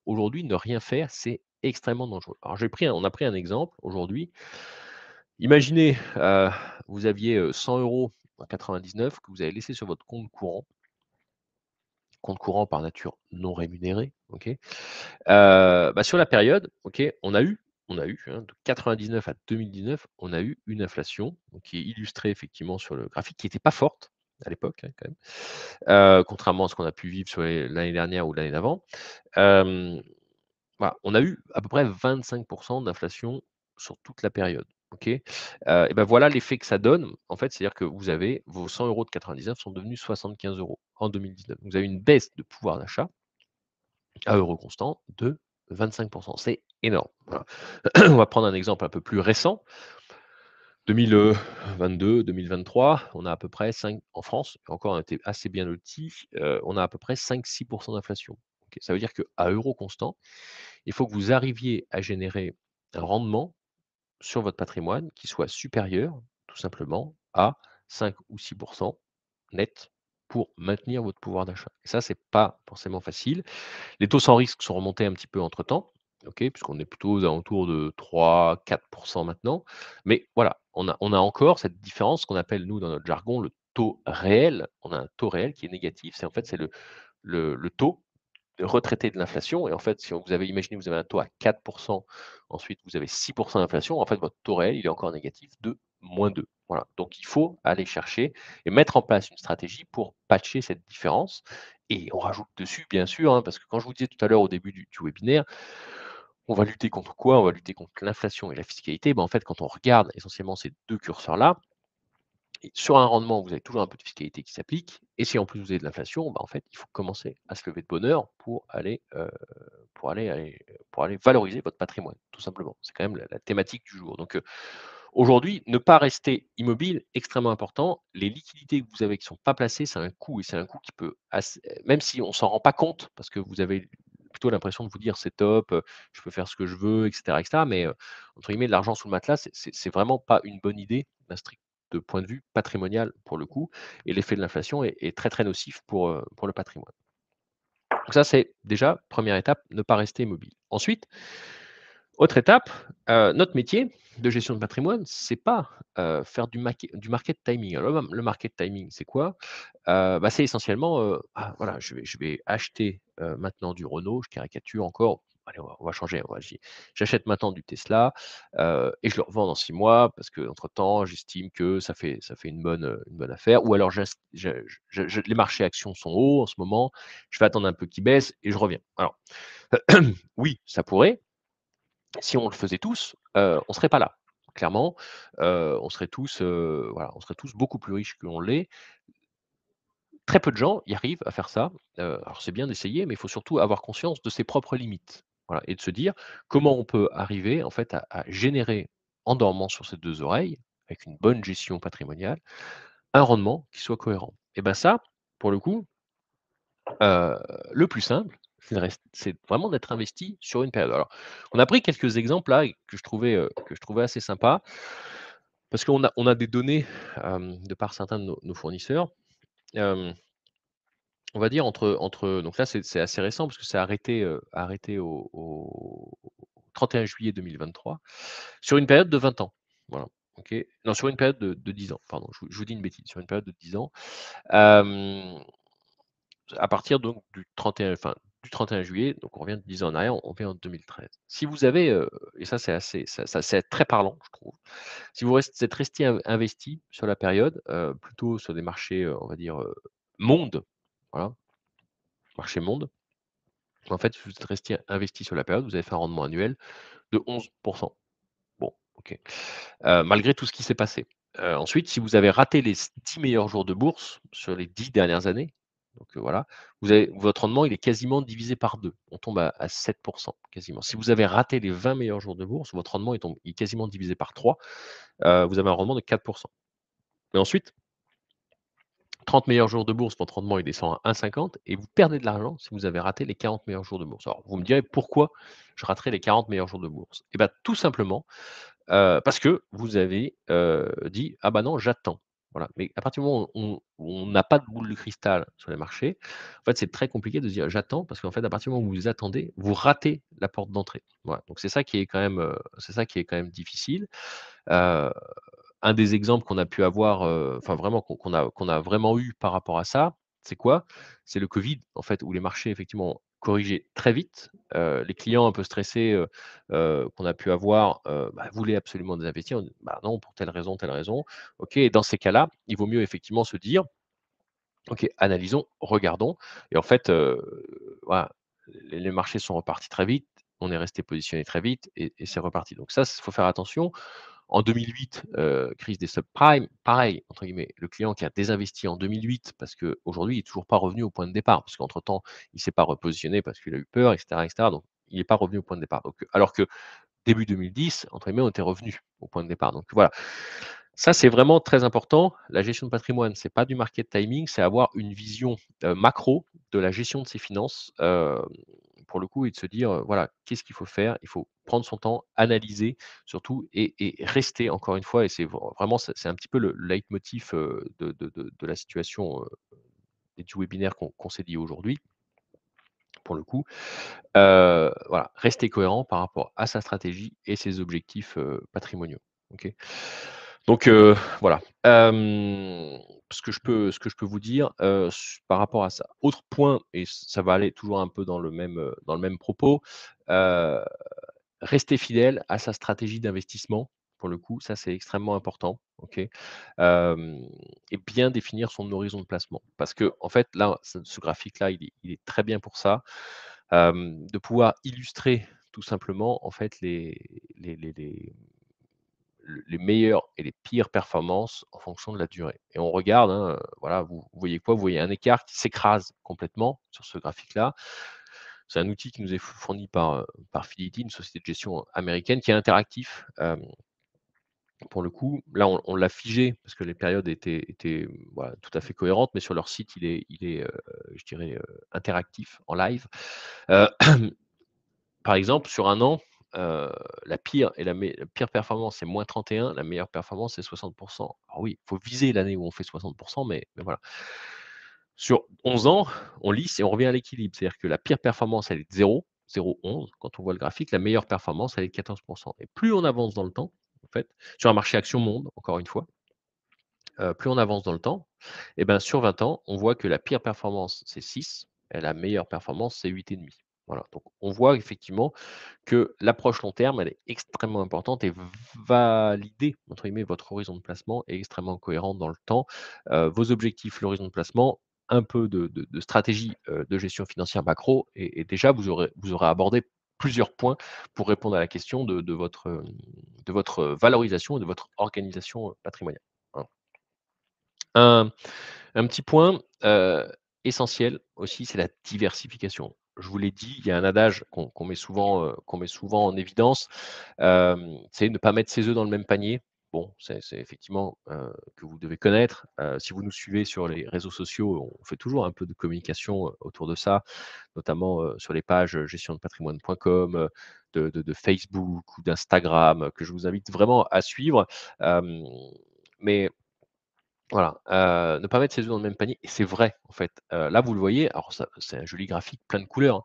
aujourd'hui, ne rien faire, c'est extrêmement dangereux. Alors, j'ai pris, on a pris un exemple aujourd'hui. Imaginez, euh, vous aviez 100 euros en 99 que vous avez laissé sur votre compte courant, compte courant par nature non rémunéré. ok euh, bah, sur la période, ok on a eu, on a eu hein, de 99 à 2019, on a eu une inflation qui est illustrée effectivement sur le graphique, qui n'était pas forte, à l'époque, hein, euh, contrairement à ce qu'on a pu vivre l'année dernière ou l'année d'avant on a eu à peu près 25% d'inflation sur toute la période. Ok, euh, et ben voilà l'effet que ça donne. En fait, c'est-à-dire que vous avez vos 100 euros de 99 sont devenus 75 euros en 2019. Vous avez une baisse de pouvoir d'achat à euro constant de 25%. C'est énorme. *clears throat* On va prendre un exemple un peu plus récent. 2022, 2023, on a à peu près 5, en France, encore assez bien loti, euh, on a à peu près 5-6% d'inflation ça veut dire qu'à euro constant, il faut que vous arriviez à générer un rendement sur votre patrimoine qui soit supérieur, tout simplement, à 5 ou 6 net pour maintenir votre pouvoir d'achat. Et ça, ce n'est pas forcément facile. Les taux sans risque sont remontés un petit peu entre-temps, puisqu'on est plutôt aux alentours de 3-4% maintenant. Mais voilà, on a, encore cette différence qu'on appelle, nous, dans notre jargon, le taux réel. On a un taux réel qui est négatif. C'est en fait c'est le, le taux retraité de l'inflation. Et en fait, si vous avez imaginé vous avez un taux à 4%, ensuite vous avez 6% d'inflation, en fait, votre taux réel, il est encore négatif de moins 2. Voilà. Donc, il faut aller chercher et mettre en place une stratégie pour patcher cette différence. Et on rajoute dessus, bien sûr, hein, parce que quand je vous disais tout à l'heure au début du, du webinaire, on va lutter contre quoi On va lutter contre l'inflation et la fiscalité. Ben, en fait, quand on regarde essentiellement ces deux curseurs-là, sur un rendement, vous avez toujours un peu de fiscalité qui s'applique. Et si en plus vous avez de l'inflation, bah, en fait, il faut commencer à se lever de bonheur pour aller, euh, pour aller, pour aller valoriser votre patrimoine, tout simplement. C'est quand même la, thématique du jour. Donc euh, aujourd'hui, ne pas rester immobile, extrêmement important. Les liquidités que vous avez qui ne sont pas placées, c'est un coût. Et c'est un coût qui peut, euh, même si on ne s'en rend pas compte, parce que vous avez plutôt l'impression de vous dire c'est top, je peux faire ce que je veux, etc. mais entre guillemets, l'argent sous le matelas, c'est vraiment pas une bonne idée d'un strict de point de vue patrimonial pour le coup, et l'effet de l'inflation est, très très nocif pour, euh, pour le patrimoine. Donc ça, c'est déjà première étape, ne pas rester immobile. Ensuite, autre étape, euh, notre métier de gestion de patrimoine, c'est pas euh, faire du, market timing. Alors, le, market timing, c'est quoi bah, C'est essentiellement, ah, voilà, je vais, je vais acheter maintenant du Renault, je caricature encore, on va, changer. J'achète maintenant du Tesla euh, et je le revends dans six mois parce que entre temps, j'estime que ça fait, ça fait une, bonne, euh, affaire. Ou alors, les marchés actions sont hauts en ce moment, je vais attendre un peu qu'ils baissent et je reviens. Alors, *clears throat* oui, ça pourrait. Si on le faisait tous, euh, on ne serait pas là. Clairement, on, serait tous, voilà, on serait tous beaucoup plus riches que l'on l'est très peu de gens y arrivent à faire ça. alors c'est bien d'essayer, mais il faut surtout avoir conscience de ses propres limites et de se dire comment on peut arriver en fait à, générer en dormant sur ces deux oreilles, avec une bonne gestion patrimoniale, un rendement qui soit cohérent. Et bien ça, pour le coup, euh, le plus simple, c'est vraiment d'être investi sur une période. Alors, on a pris quelques exemples là que je trouvais, euh, que je trouvais assez sympa, parce qu'on a, on a des données euh, de par certains de nos fournisseurs on va dire entre, entre donc là c'est assez récent parce que c'est arrêté, euh, arrêté au, 31 juillet 2023 sur une période de 20 ans. Voilà. ok. Non, sur une période de, 10 ans, pardon, je, vous dis une bêtise, sur une période de 10 ans. à partir donc du 31, du 31 juillet, donc on revient de 10 ans en arrière, on, vient en 2013. Si vous avez, euh, et ça c'est assez, ça, c'est très parlant, je trouve, si vous restez, êtes resté investi sur la période, euh, plutôt sur des marchés, on va dire, monde, voilà, marché monde. En fait, si vous êtes investi sur la période, vous avez fait un rendement annuel de 11%. Bon, ok. malgré tout ce qui s'est passé. ensuite, si vous avez raté les 10 meilleurs jours de bourse sur les 10 dernières années, donc voilà, votre rendement il est quasiment divisé par 2. On tombe à, 7% quasiment. Si vous avez raté les 20 meilleurs jours de bourse, votre rendement est quasiment divisé par 3. vous avez un rendement de 4%. Et ensuite, 30 meilleurs jours de bourse, votre rendement il descend à 1,50 et vous perdez de l'argent si vous avez raté les 40 meilleurs jours de bourse. Alors, vous me direz pourquoi je raterai les 40 meilleurs jours de bourse Eh bien, tout simplement parce que vous avez dit Ah bah non, j'attends. Voilà. Mais à partir du moment où on n'a pas de boule de cristal sur les marchés, en fait, c'est très compliqué de dire j'attends parce qu'en fait, à partir du moment où vous attendez, vous ratez la porte d'entrée. Voilà. Donc c'est ça qui est quand même, c'est ça qui est quand même difficile. Euh, un des exemples qu'on a pu avoir, euh, enfin vraiment qu'on a, vraiment eu par rapport à ça, c'est quoi C'est le Covid, en fait, où les marchés, effectivement, ont corrigé très vite. Euh, les clients un peu stressés euh, qu'on a pu avoir bah, voulaient absolument désinvestir. Bah non, pour telle raison, telle raison. OK, dans ces cas-là, il vaut mieux effectivement se dire, OK, analysons, regardons. Et en fait, les, marchés sont repartis très vite. On est resté positionné très vite et, et c'est reparti. Donc ça, il faut faire attention. En 2008, euh, crise des subprimes, pareil, entre guillemets, le client qui a désinvesti en 2008 parce qu'aujourd'hui, il n'est toujours pas revenu au point de départ, parce qu'entre-temps, il ne s'est pas repositionné parce qu'il a eu peur, etc. donc, il n'est pas revenu au point de départ. alors que début 2010, entre guillemets, on était revenu au point de départ. Donc, voilà. Ça, c'est vraiment très important. La gestion de patrimoine, ce n'est pas du market timing, c'est avoir une vision euh, macro de la gestion de ses finances. Euh, pour le coup et de se dire, voilà, qu'est-ce qu'il faut faire Il faut prendre son temps, analyser surtout et, rester encore une fois. Et c'est vraiment, c'est un petit peu le leitmotiv de, la situation des du webinaire qu'on s'est dit aujourd'hui pour le coup. voilà, rester cohérent par rapport à sa stratégie et ses objectifs patrimoniaux. Donc euh, voilà. ce que je peux, ce que je peux vous dire euh, par rapport à ça. Autre point, et ça va aller toujours un peu dans le même, euh, dans le même propos, rester fidèle à sa stratégie d'investissement. Pour le coup, ça c'est extrêmement important, ok. et bien définir son horizon de placement, parce que en fait, là, ce graphique-là, il, est très bien pour ça, de pouvoir illustrer tout simplement en fait les les meilleures et les pires performances en fonction de la durée. Et on regarde, hein, euh, voilà, vous, voyez quoi Vous voyez un écart qui s'écrase complètement sur ce graphique-là. C'est un outil qui nous est fourni par, euh, par Fidelity, une société de gestion américaine qui est interactif. pour le coup, là, on, l'a figé parce que les périodes étaient, étaient tout à fait cohérentes, mais sur leur site, il est, il est euh, je dirais, interactif en live. *clears throat* par exemple, sur un an, euh, la, pire et la, pire performance c'est moins 31, la meilleure performance c'est 60%. Alors oui, il faut viser l'année où on fait 60%, mais, voilà. Sur 11 ans, on lisse et on revient à l'équilibre. C'est-à-dire que la pire performance, elle est de 0, 11. quand on voit le graphique, la meilleure performance, elle est de 14%. Et plus on avance dans le temps, en fait, sur un marché action monde, encore une fois, euh, plus on avance dans le temps, et eh ben sur 20 ans, on voit que la pire performance, c'est 6, et la meilleure performance, c'est 8,5. Voilà. Donc, on voit effectivement que l'approche long terme, elle est extrêmement importante et valider, votre horizon de placement est extrêmement cohérent dans le temps. Euh, vos objectifs, l'horizon de placement, un peu de, stratégie euh, de gestion financière macro, et, déjà, vous aurez, vous aurez abordé plusieurs points pour répondre à la question de, votre, euh, de votre valorisation et de votre organisation patrimoniale. Un, petit point essentiel aussi, c'est la diversification je vous l'ai dit, il y a un adage qu'on euh, met, souvent, en évidence, euh, c'est ne pas mettre ses œufs dans le même panier. Bon, c'est effectivement euh, que vous devez connaître. si vous nous suivez sur les réseaux sociaux, on fait toujours un peu de communication autour de ça, notamment sur les pages gestiondepatrimoine.com, de, de, Facebook ou d'Instagram, que je vous invite vraiment à suivre. mais voilà, ne pas mettre ses œufs dans le même panier, et c'est vrai en fait. là, vous le voyez, alors c'est un joli graphique, plein de couleurs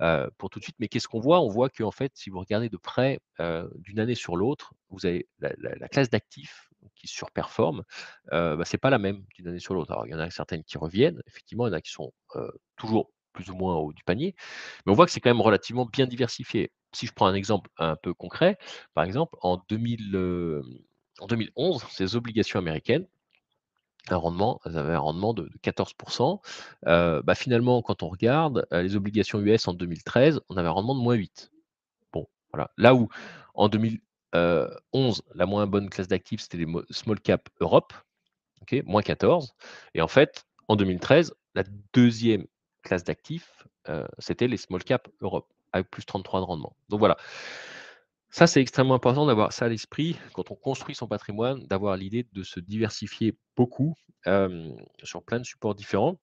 hein, pour tout de suite, mais qu'est-ce qu'on voit On voit que en fait, si vous regardez de près d'une année sur l'autre, vous avez la, classe d'actifs qui surperforme, bah, ce pas la même d'une année sur l'autre. Alors, il y en a certaines qui reviennent, effectivement, il y en a qui sont toujours plus ou moins au haut du panier. Mais on voit que c'est quand même relativement bien diversifié. Si je prends un exemple un peu concret, par exemple, en, 2000, en 2011, ces obligations américaines, un rendement, elles avaient un rendement de, 14%. Euh, bah, finalement, quand on regarde euh, les obligations US en 2013, on avait un rendement de moins 8. Bon, voilà. Là où en 2011, euh, la moins bonne classe d'actifs, c'était les small cap Europe, moins 14. Et en fait, en 2013, la deuxième classe d'actifs, c'était les small cap Europe, avec plus 33 de rendement. Donc voilà. Ça, c'est extrêmement important d'avoir ça à l'esprit quand on construit son patrimoine, d'avoir l'idée de se diversifier beaucoup sur plein de supports différents.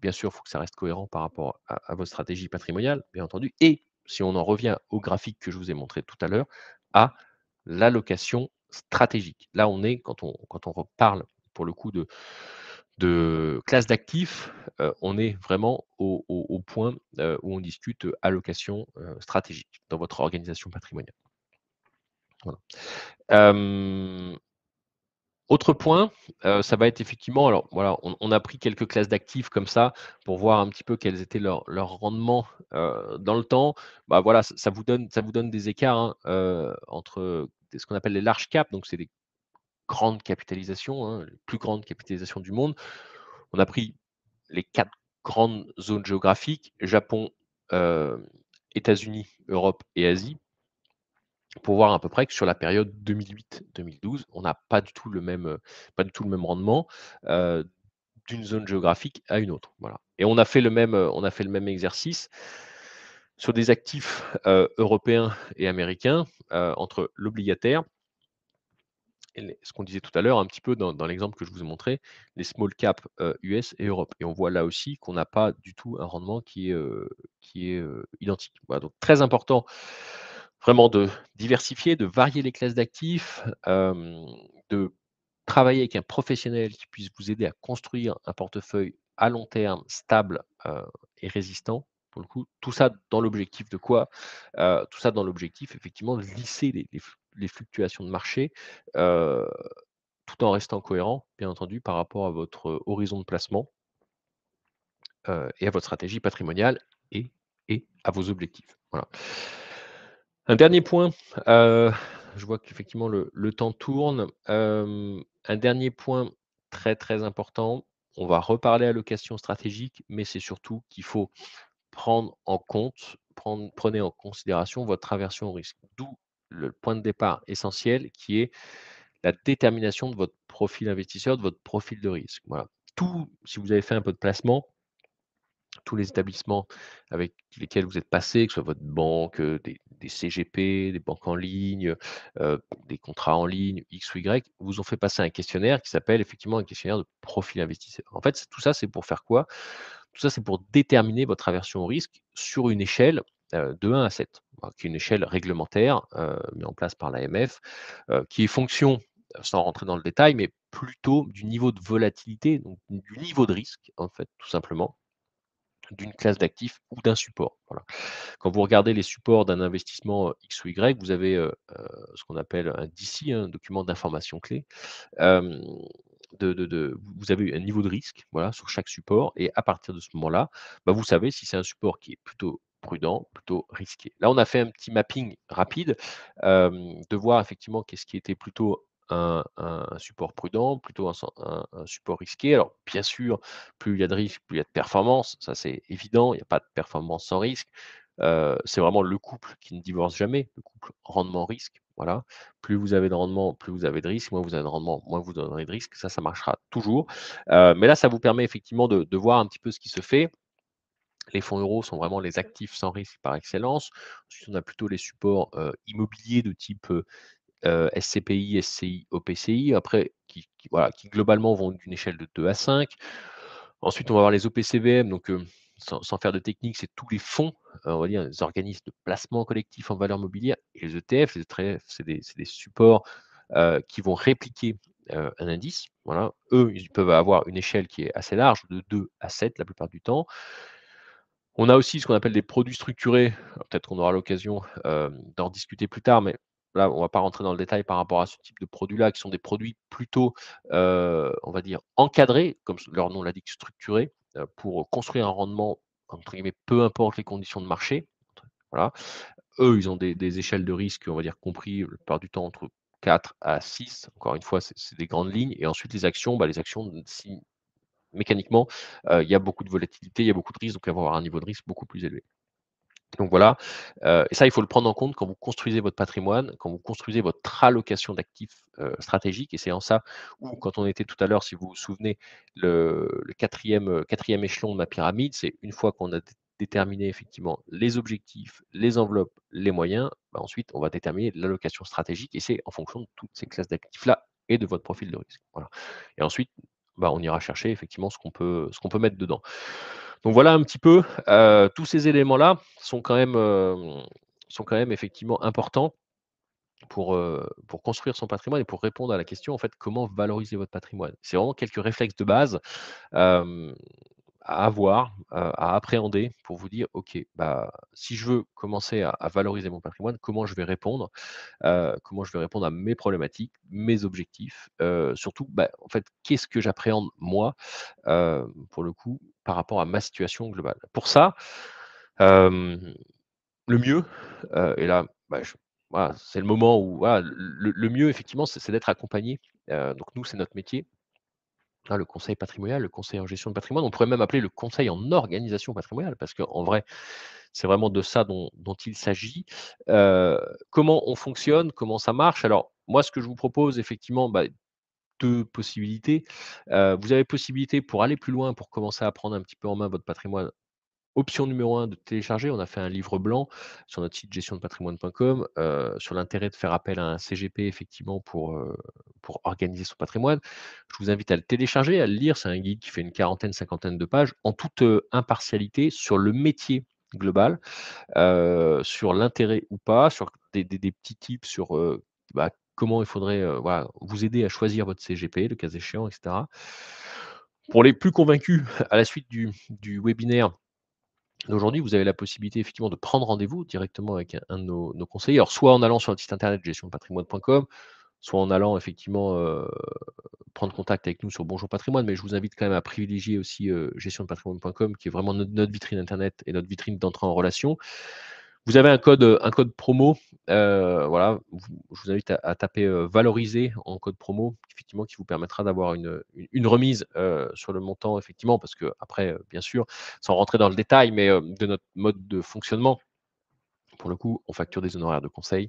Bien sûr, il faut que ça reste cohérent par rapport à, votre stratégie patrimoniale, bien entendu. Et si on en revient au graphique que je vous ai montré tout à l'heure, à l'allocation stratégique. Là, on est, quand on, quand on reparle pour le coup de, de classe d'actifs, on est vraiment au, point où on discute allocation stratégique dans votre organisation patrimoniale autre point, ça va être effectivement, alors voilà, on, a pris quelques classes d'actifs comme ça pour voir un petit peu quels étaient leurs rendements dans le temps. Bah voilà, ça, vous donne, ça vous donne des écarts hein, entre ce qu'on appelle les large caps, donc c'est des grandes capitalisations, hein, les plus grandes capitalisations du monde. On a pris les quatre grandes zones géographiques, Japon, États-Unis, Europe et Asie pour voir à peu près que sur la période 2008-2012, on n'a pas du tout le même, euh, rendement d'une zone géographique à une autre. Voilà. Et on a fait le même, exercice sur des actifs européens et américains entre l'obligataire et ce qu'on disait tout à l'heure, un petit peu dans, l'exemple que je vous ai montré, les small caps US et Europe. Et on voit là aussi qu'on n'a pas du tout un rendement qui est, identique. donc très important vraiment de diversifier, de varier les classes d'actifs, de travailler avec un professionnel qui puisse vous aider à construire un portefeuille à long terme, stable et résistant. Pour le coup, tout ça dans l'objectif de quoi Tout ça dans l'objectif, effectivement, de lisser les, fluctuations de marché tout en restant cohérent, bien entendu, par rapport à votre horizon de placement et à votre stratégie patrimoniale et, et à vos objectifs. Voilà. Un dernier point, euh, je vois qu'effectivement le, le, temps tourne. Euh, un dernier point très très important, on va reparler à l'occasion stratégique, mais c'est surtout qu'il faut prendre en compte, prendre, prenez en considération votre aversion au risque. D'où le point de départ essentiel qui est la détermination de votre profil investisseur, de votre profil de risque. Voilà. Tout, si vous avez fait un peu de placement, tous les établissements avec lesquels vous êtes passé, que ce soit votre banque, euh, des, CGP, des banques en ligne, euh, des contrats en ligne, X ou Y, vous ont fait passer un questionnaire qui s'appelle effectivement un questionnaire de profil investisseur. En fait, tout ça, c'est pour faire quoi Tout ça, c'est pour déterminer votre aversion au risque sur une échelle euh, de 1 à 7, qui est une échelle réglementaire mise en place par l'AMF, qui est fonction, sans rentrer dans le détail, mais plutôt du niveau de volatilité, donc du niveau de risque, en fait, tout simplement, d'une classe d'actifs ou d'un support. Quand vous regardez les supports d'un investissement euh, X ou Y, vous avez euh, euh, ce qu'on appelle un DC, un hein, document d'information clé. vous avez un niveau de risque sur chaque support, et à partir de ce moment-là, bah, vous savez si c'est un support qui est plutôt prudent, plutôt risqué. Là, on a fait un petit mapping rapide de voir effectivement qu'est-ce qui était plutôt un, support prudent, plutôt un, support risqué. Alors, bien sûr, plus il y a de risque, plus il y a de performance. Ça, c'est évident. Il n'y a pas de performance sans risque. Euh, c'est vraiment le couple qui ne divorce jamais, le couple rendement-risque. Voilà. Plus vous avez de rendement, plus vous avez de risque. Moins vous avez de rendement, moins vous donnerez de risque. Ça, ça marchera toujours. Euh, mais là, ça vous permet effectivement de, voir un petit peu ce qui se fait. Les fonds euros sont vraiment les actifs sans risque par excellence. Ensuite, on a plutôt les supports euh, immobiliers de type euh, SCPI, SCI, OPCI, après, qui, qui globalement vont d'une échelle de 2 à 5. Ensuite, on va avoir les OPCVM, donc euh, sans, faire de technique, c'est tous les fonds, euh, on va dire, les organismes de placement collectif en valeur mobilière, et les ETF, les c'est des, supports qui vont répliquer un indice. Voilà. Eux, ils peuvent avoir une échelle qui est assez large, de 2 à 7 la plupart du temps. On a aussi ce qu'on appelle des produits structurés. Peut-être qu'on aura l'occasion d'en discuter plus tard, mais là, on ne va pas rentrer dans le détail par rapport à ce type de produits-là, qui sont des produits plutôt, euh, on va dire, encadrés, comme leur nom l'indique, structurés, euh, pour construire un rendement, entre guillemets, peu importe les conditions de marché. Eux, ils ont des, échelles de risque, on va dire, compris la du temps entre 4 à 6. Encore une fois, c'est des grandes lignes. Et ensuite, les actions, bah, les actions, si mécaniquement, euh, il y a beaucoup de volatilité, il y a beaucoup de risques, donc il va avoir un niveau de risque beaucoup plus élevé. Donc voilà, et ça, il faut le prendre en compte quand vous construisez votre patrimoine, quand vous construisez votre allocation d'actifs stratégiques. Et c'est en ça où, mmh. quand on était tout à l'heure, si vous vous souvenez, le, quatrième, échelon de ma pyramide, c'est une fois qu'on a déterminé effectivement les objectifs, les enveloppes, les moyens, bah, ensuite on va déterminer l'allocation stratégique et c'est en fonction de toutes ces classes d'actifs-là et de votre profil de risque. Et ensuite, bah, on ira chercher effectivement ce qu'on peut, ce qu'on peut mettre dedans. Donc voilà un petit peu, euh, tous ces éléments-là sont, quand même, euh, sont quand même effectivement importants pour, euh, pour construire son patrimoine et pour répondre à la question, en fait, comment valoriser votre patrimoine C'est vraiment quelques réflexes de base à avoir, à appréhender pour vous dire, OK, bah, si je veux commencer à, valoriser mon patrimoine, comment je vais répondre Comment je vais répondre à mes problématiques, mes objectifs Surtout, bah, en fait, qu'est-ce que j'appréhende moi, pour le coup, par rapport à ma situation globale Pour ça, le mieux, et là, bah, c'est le moment où le, mieux, effectivement, c'est d'être accompagné. donc nous, c'est notre métier Hein, le conseil patrimonial, le conseil en gestion de patrimoine, on pourrait même appeler le conseil en organisation patrimoniale, parce qu'en vrai, c'est vraiment de ça dont, il s'agit. Euh, comment on fonctionne, comment ça marche Alors, moi, ce que je vous propose, effectivement, bah, deux possibilités. Euh, vous avez possibilité pour aller plus loin, pour commencer à prendre un petit peu en main votre patrimoine option numéro un de télécharger. On a fait un livre blanc sur notre site gestiondepatrimoine.com euh, sur l'intérêt de faire appel à un CGP effectivement pour, euh, pour organiser son patrimoine. Je vous invite à le télécharger, à le lire. C'est un guide qui fait une quarantaine, cinquantaine de pages en toute euh, impartialité sur le métier global, sur l'intérêt ou pas, sur des, petits tips sur bah, comment il faudrait vous aider à choisir votre CGP, le cas échéant, etc. Pour les plus convaincus, à la suite du, du webinaire, Aujourd'hui, vous avez la possibilité effectivement de prendre rendez-vous directement avec un, de nos, conseillers, soit en allant sur le site internet gestionpatrimoine.com, soit en allant effectivement euh, prendre contact avec nous sur Bonjour Patrimoine, mais je vous invite quand même à privilégier aussi euh, gestionpatrimoine.com, qui est vraiment notre, vitrine internet et notre vitrine d'entrée en relation. Vous avez un code, euh, un code promo. Euh, voilà, je vous invite à, taper euh, valoriser en code promo, effectivement, qui vous permettra d'avoir une, remise sur le montant, effectivement, parce que après, bien sûr, sans rentrer dans le détail, mais de notre mode de fonctionnement, pour le coup, on facture des honoraires de conseil.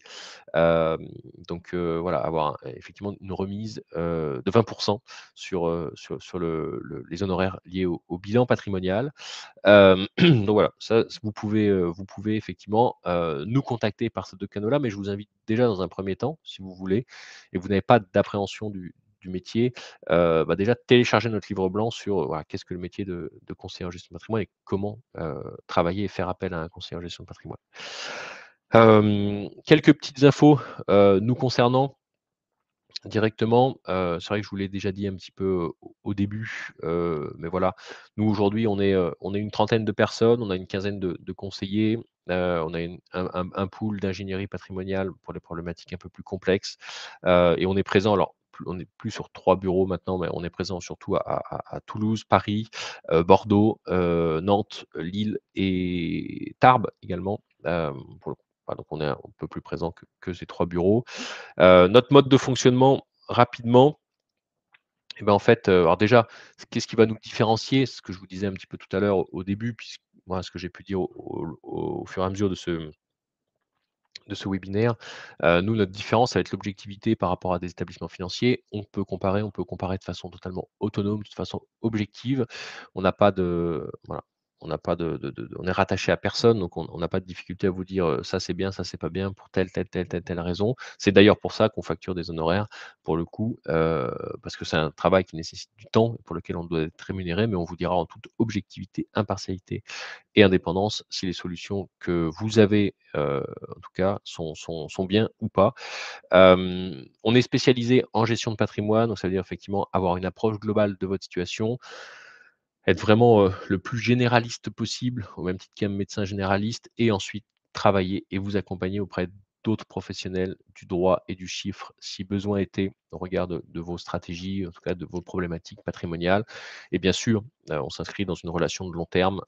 donc voilà, avoir effectivement une remise de 20% sur, sur, le, les honoraires liés au, bilan patrimonial. *clears throat* donc voilà, ça, vous pouvez, vous pouvez effectivement nous contacter par ces deux canaux-là, mais je vous invite déjà dans un premier temps, si vous voulez, et vous n'avez pas d'appréhension du, du métier, bah, déjà télécharger notre livre blanc sur qu'est-ce que le métier de, conseiller en gestion de patrimoine et comment travailler et faire appel à un conseiller en gestion de patrimoine. quelques petites infos nous concernant directement. c'est vrai que je vous l'ai déjà dit un petit peu au début, mais voilà, nous aujourd'hui, on est, on est une trentaine de personnes, on a une quinzaine de, conseillers, on a un, pool d'ingénierie patrimoniale pour les problématiques un peu plus complexes, et on est présent. Alors, on n'est plus sur trois bureaux maintenant, mais on est présent surtout à, Toulouse, Paris, euh, Bordeaux, euh, Nantes, euh, Lille et Tarbes également. donc on est un peu plus présent que, ces trois bureaux. notre mode de fonctionnement rapidement. Eh ben, en fait, alors déjà, qu'est-ce qui va nous différencier Ce que je vous disais un petit peu tout à l'heure au, début, puisque moi, ce que j'ai pu dire au, fur et à mesure de ce, de ce webinaire. Euh, nous, notre différence, ça va être l'objectivité par rapport à des établissements financiers. On peut comparer, on peut comparer de façon totalement autonome, de façon objective. On n'a pas de, voilà, on n'a pas de, est rattaché à personne, donc on n'a pas de difficulté à vous dire ça c'est bien, ça c'est pas bien pour telle, telle, telle, telle, telle raison. C'est d'ailleurs pour ça qu'on facture des honoraires pour le coup, parce que c'est un travail qui nécessite du temps et pour lequel on doit être rémunéré, mais on vous dira en toute objectivité, impartialité et indépendance si les solutions que vous avez en tout cas sont, sont, bien ou pas. on est spécialisé en gestion de patrimoine, donc ça veut dire effectivement avoir une approche globale de votre situation être vraiment le plus généraliste possible, au même titre qu'un médecin généraliste, et ensuite travailler et vous accompagner auprès d'autres professionnels du droit et du chiffre, si besoin était, au regard de, vos stratégies, en tout cas de vos problématiques patrimoniales. Et bien sûr, on s'inscrit dans une relation de long terme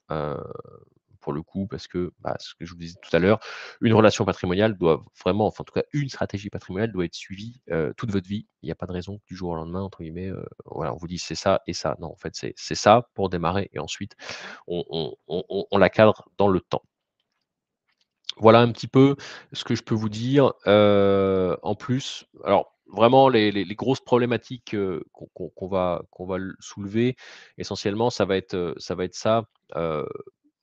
pour le coup, parce que, bah, ce que je vous disais tout à l'heure, une relation patrimoniale doit vraiment, enfin en tout cas, une stratégie patrimoniale doit être suivie euh, toute votre vie. Il n'y a pas de raison du jour au lendemain, entre guillemets, euh, voilà, on vous dit c'est ça et ça. Non, en fait, c'est ça pour démarrer et ensuite, on, la cadre dans le temps voilà un petit peu ce que je peux vous dire. Euh, en plus, alors vraiment les, grosses problématiques qu'on va, qu'on va soulever, essentiellement, ça va être ça. Va être ça.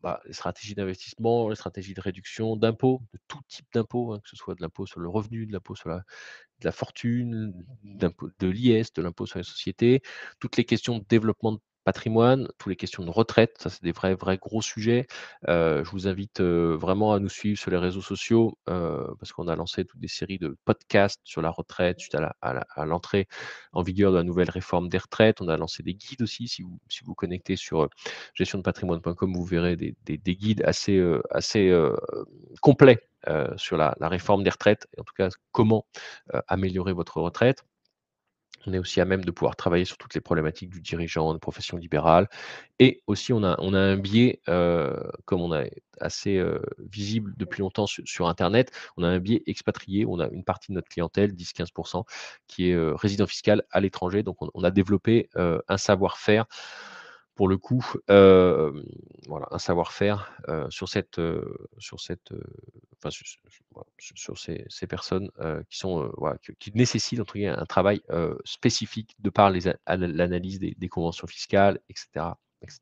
Bah, les stratégies d'investissement, les stratégies de réduction d'impôts, de tout type d'impôts, hein, que ce soit de l'impôt sur le revenu, de l'impôt sur la, de la fortune, de l'IS, de l'impôt sur les sociétés, toutes les questions de développement de patrimoine, toutes les questions de retraite, ça c'est des vrais, vrais gros sujets. Euh, je vous invite euh, vraiment à nous suivre sur les réseaux sociaux euh, parce qu'on a lancé toutes des séries de podcasts sur la retraite suite à l'entrée en vigueur de la nouvelle réforme des retraites. On a lancé des guides aussi. Si vous si vous connectez sur gestiondepatrimoine.com, vous verrez des, guides assez, assez complets sur la, réforme des retraites, et en tout cas comment améliorer votre retraite. On est aussi à même de pouvoir travailler sur toutes les problématiques du dirigeant, de profession libérale. Et aussi, on a, on a un biais, euh, comme on est assez euh, visible depuis longtemps sur, Internet, on a un biais expatrié. On a une partie de notre clientèle, 10-15%, qui est euh, résident fiscal à l'étranger. Donc, on, a développé un savoir-faire pour le coup, euh, voilà, un savoir-faire euh, sur cette, euh, sur cette, enfin, sur, ces, personnes qui sont, qui, nécessitent entre un travail spécifique de par l'analyse des, conventions fiscales, etc., etc.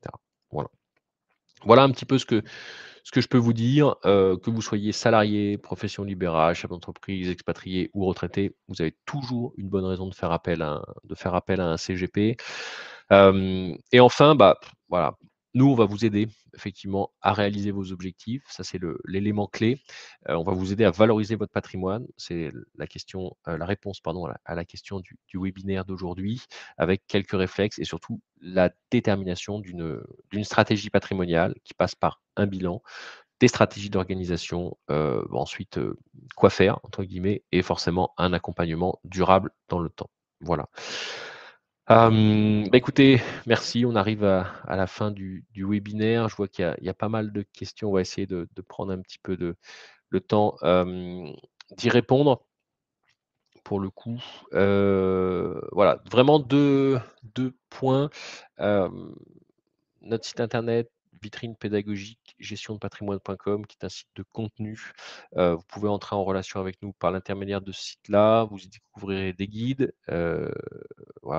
Voilà. Voilà un petit peu ce que, ce que je peux vous dire. que vous soyez salarié, profession libérale, chef d'entreprise, expatrié ou retraité, vous avez toujours une bonne raison de faire appel de faire appel à un CGP et enfin, bah, voilà, nous, on va vous aider effectivement à réaliser vos objectifs. Ça, c'est l'élément clé. on va vous aider à valoriser votre patrimoine. C'est la question, euh, la réponse pardon, à, la, question du, webinaire d'aujourd'hui, avec quelques réflexes et surtout la détermination d'une stratégie patrimoniale qui passe par un bilan, des stratégies d'organisation, ensuite quoi faire, entre guillemets, et forcément un accompagnement durable dans le temps. Voilà. Euh, bah, écoutez, merci. On arrive à, la fin du, webinaire. Je vois qu'il y, a pas mal de questions. On va essayer de, prendre un petit peu de, le temps euh, d'y répondre. Pour le coup, euh, voilà, vraiment deux points. notre site internet, vitrine pédagogique gestion de patrimoine.com qui est un site de contenu. Euh, vous pouvez entrer en relation avec nous par l'intermédiaire de ce site-là. Vous y découvrirez des guides euh,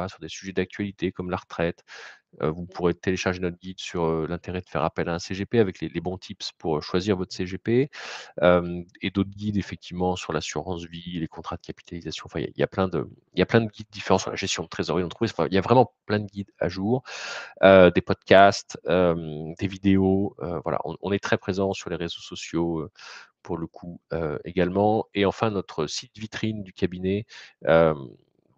sur des sujets d'actualité comme la retraite, vous pourrez télécharger notre guide sur l'intérêt de faire appel à un CGP avec les, bons tips pour choisir votre CGP et d'autres guides effectivement sur l'assurance vie, les contrats de capitalisation. il y, a plein de, il y plein de guides différents sur la gestion de trésorerie Enfin, il y a vraiment plein de guides à jour, des podcasts, des vidéos. voilà, on, est très présent sur les réseaux sociaux pour le coup également. Et enfin, notre site vitrine du cabinet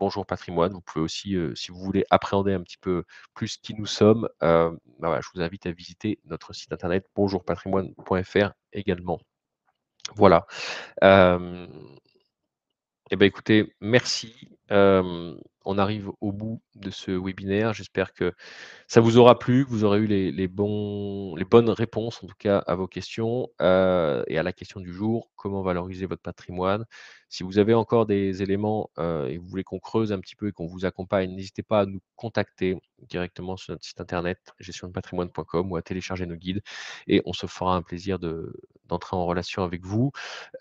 Bonjour Patrimoine. Vous pouvez aussi, si vous voulez appréhender un petit peu plus qui nous sommes, bah je vous invite à visiter notre site internet bonjourpatrimoine.fr également. Voilà. Eh bien, écoutez, merci on arrive au bout de ce webinaire. J'espère que ça vous aura plu, que vous aurez eu les, bonnes réponses, en tout cas, à vos questions et à la question du jour, comment valoriser votre patrimoine. Si vous avez encore des éléments et vous voulez qu'on creuse un petit peu et qu'on vous accompagne, n'hésitez pas à nous contacter directement sur notre site internet gestiondepatrimoine.com ou à télécharger nos guides et on se fera un plaisir d'entrer en relation avec vous.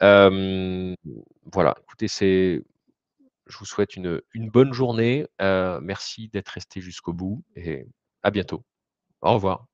voilà, écoutez, c'est je vous souhaite une, bonne journée. Euh, merci d'être resté jusqu'au bout et à bientôt. Au revoir.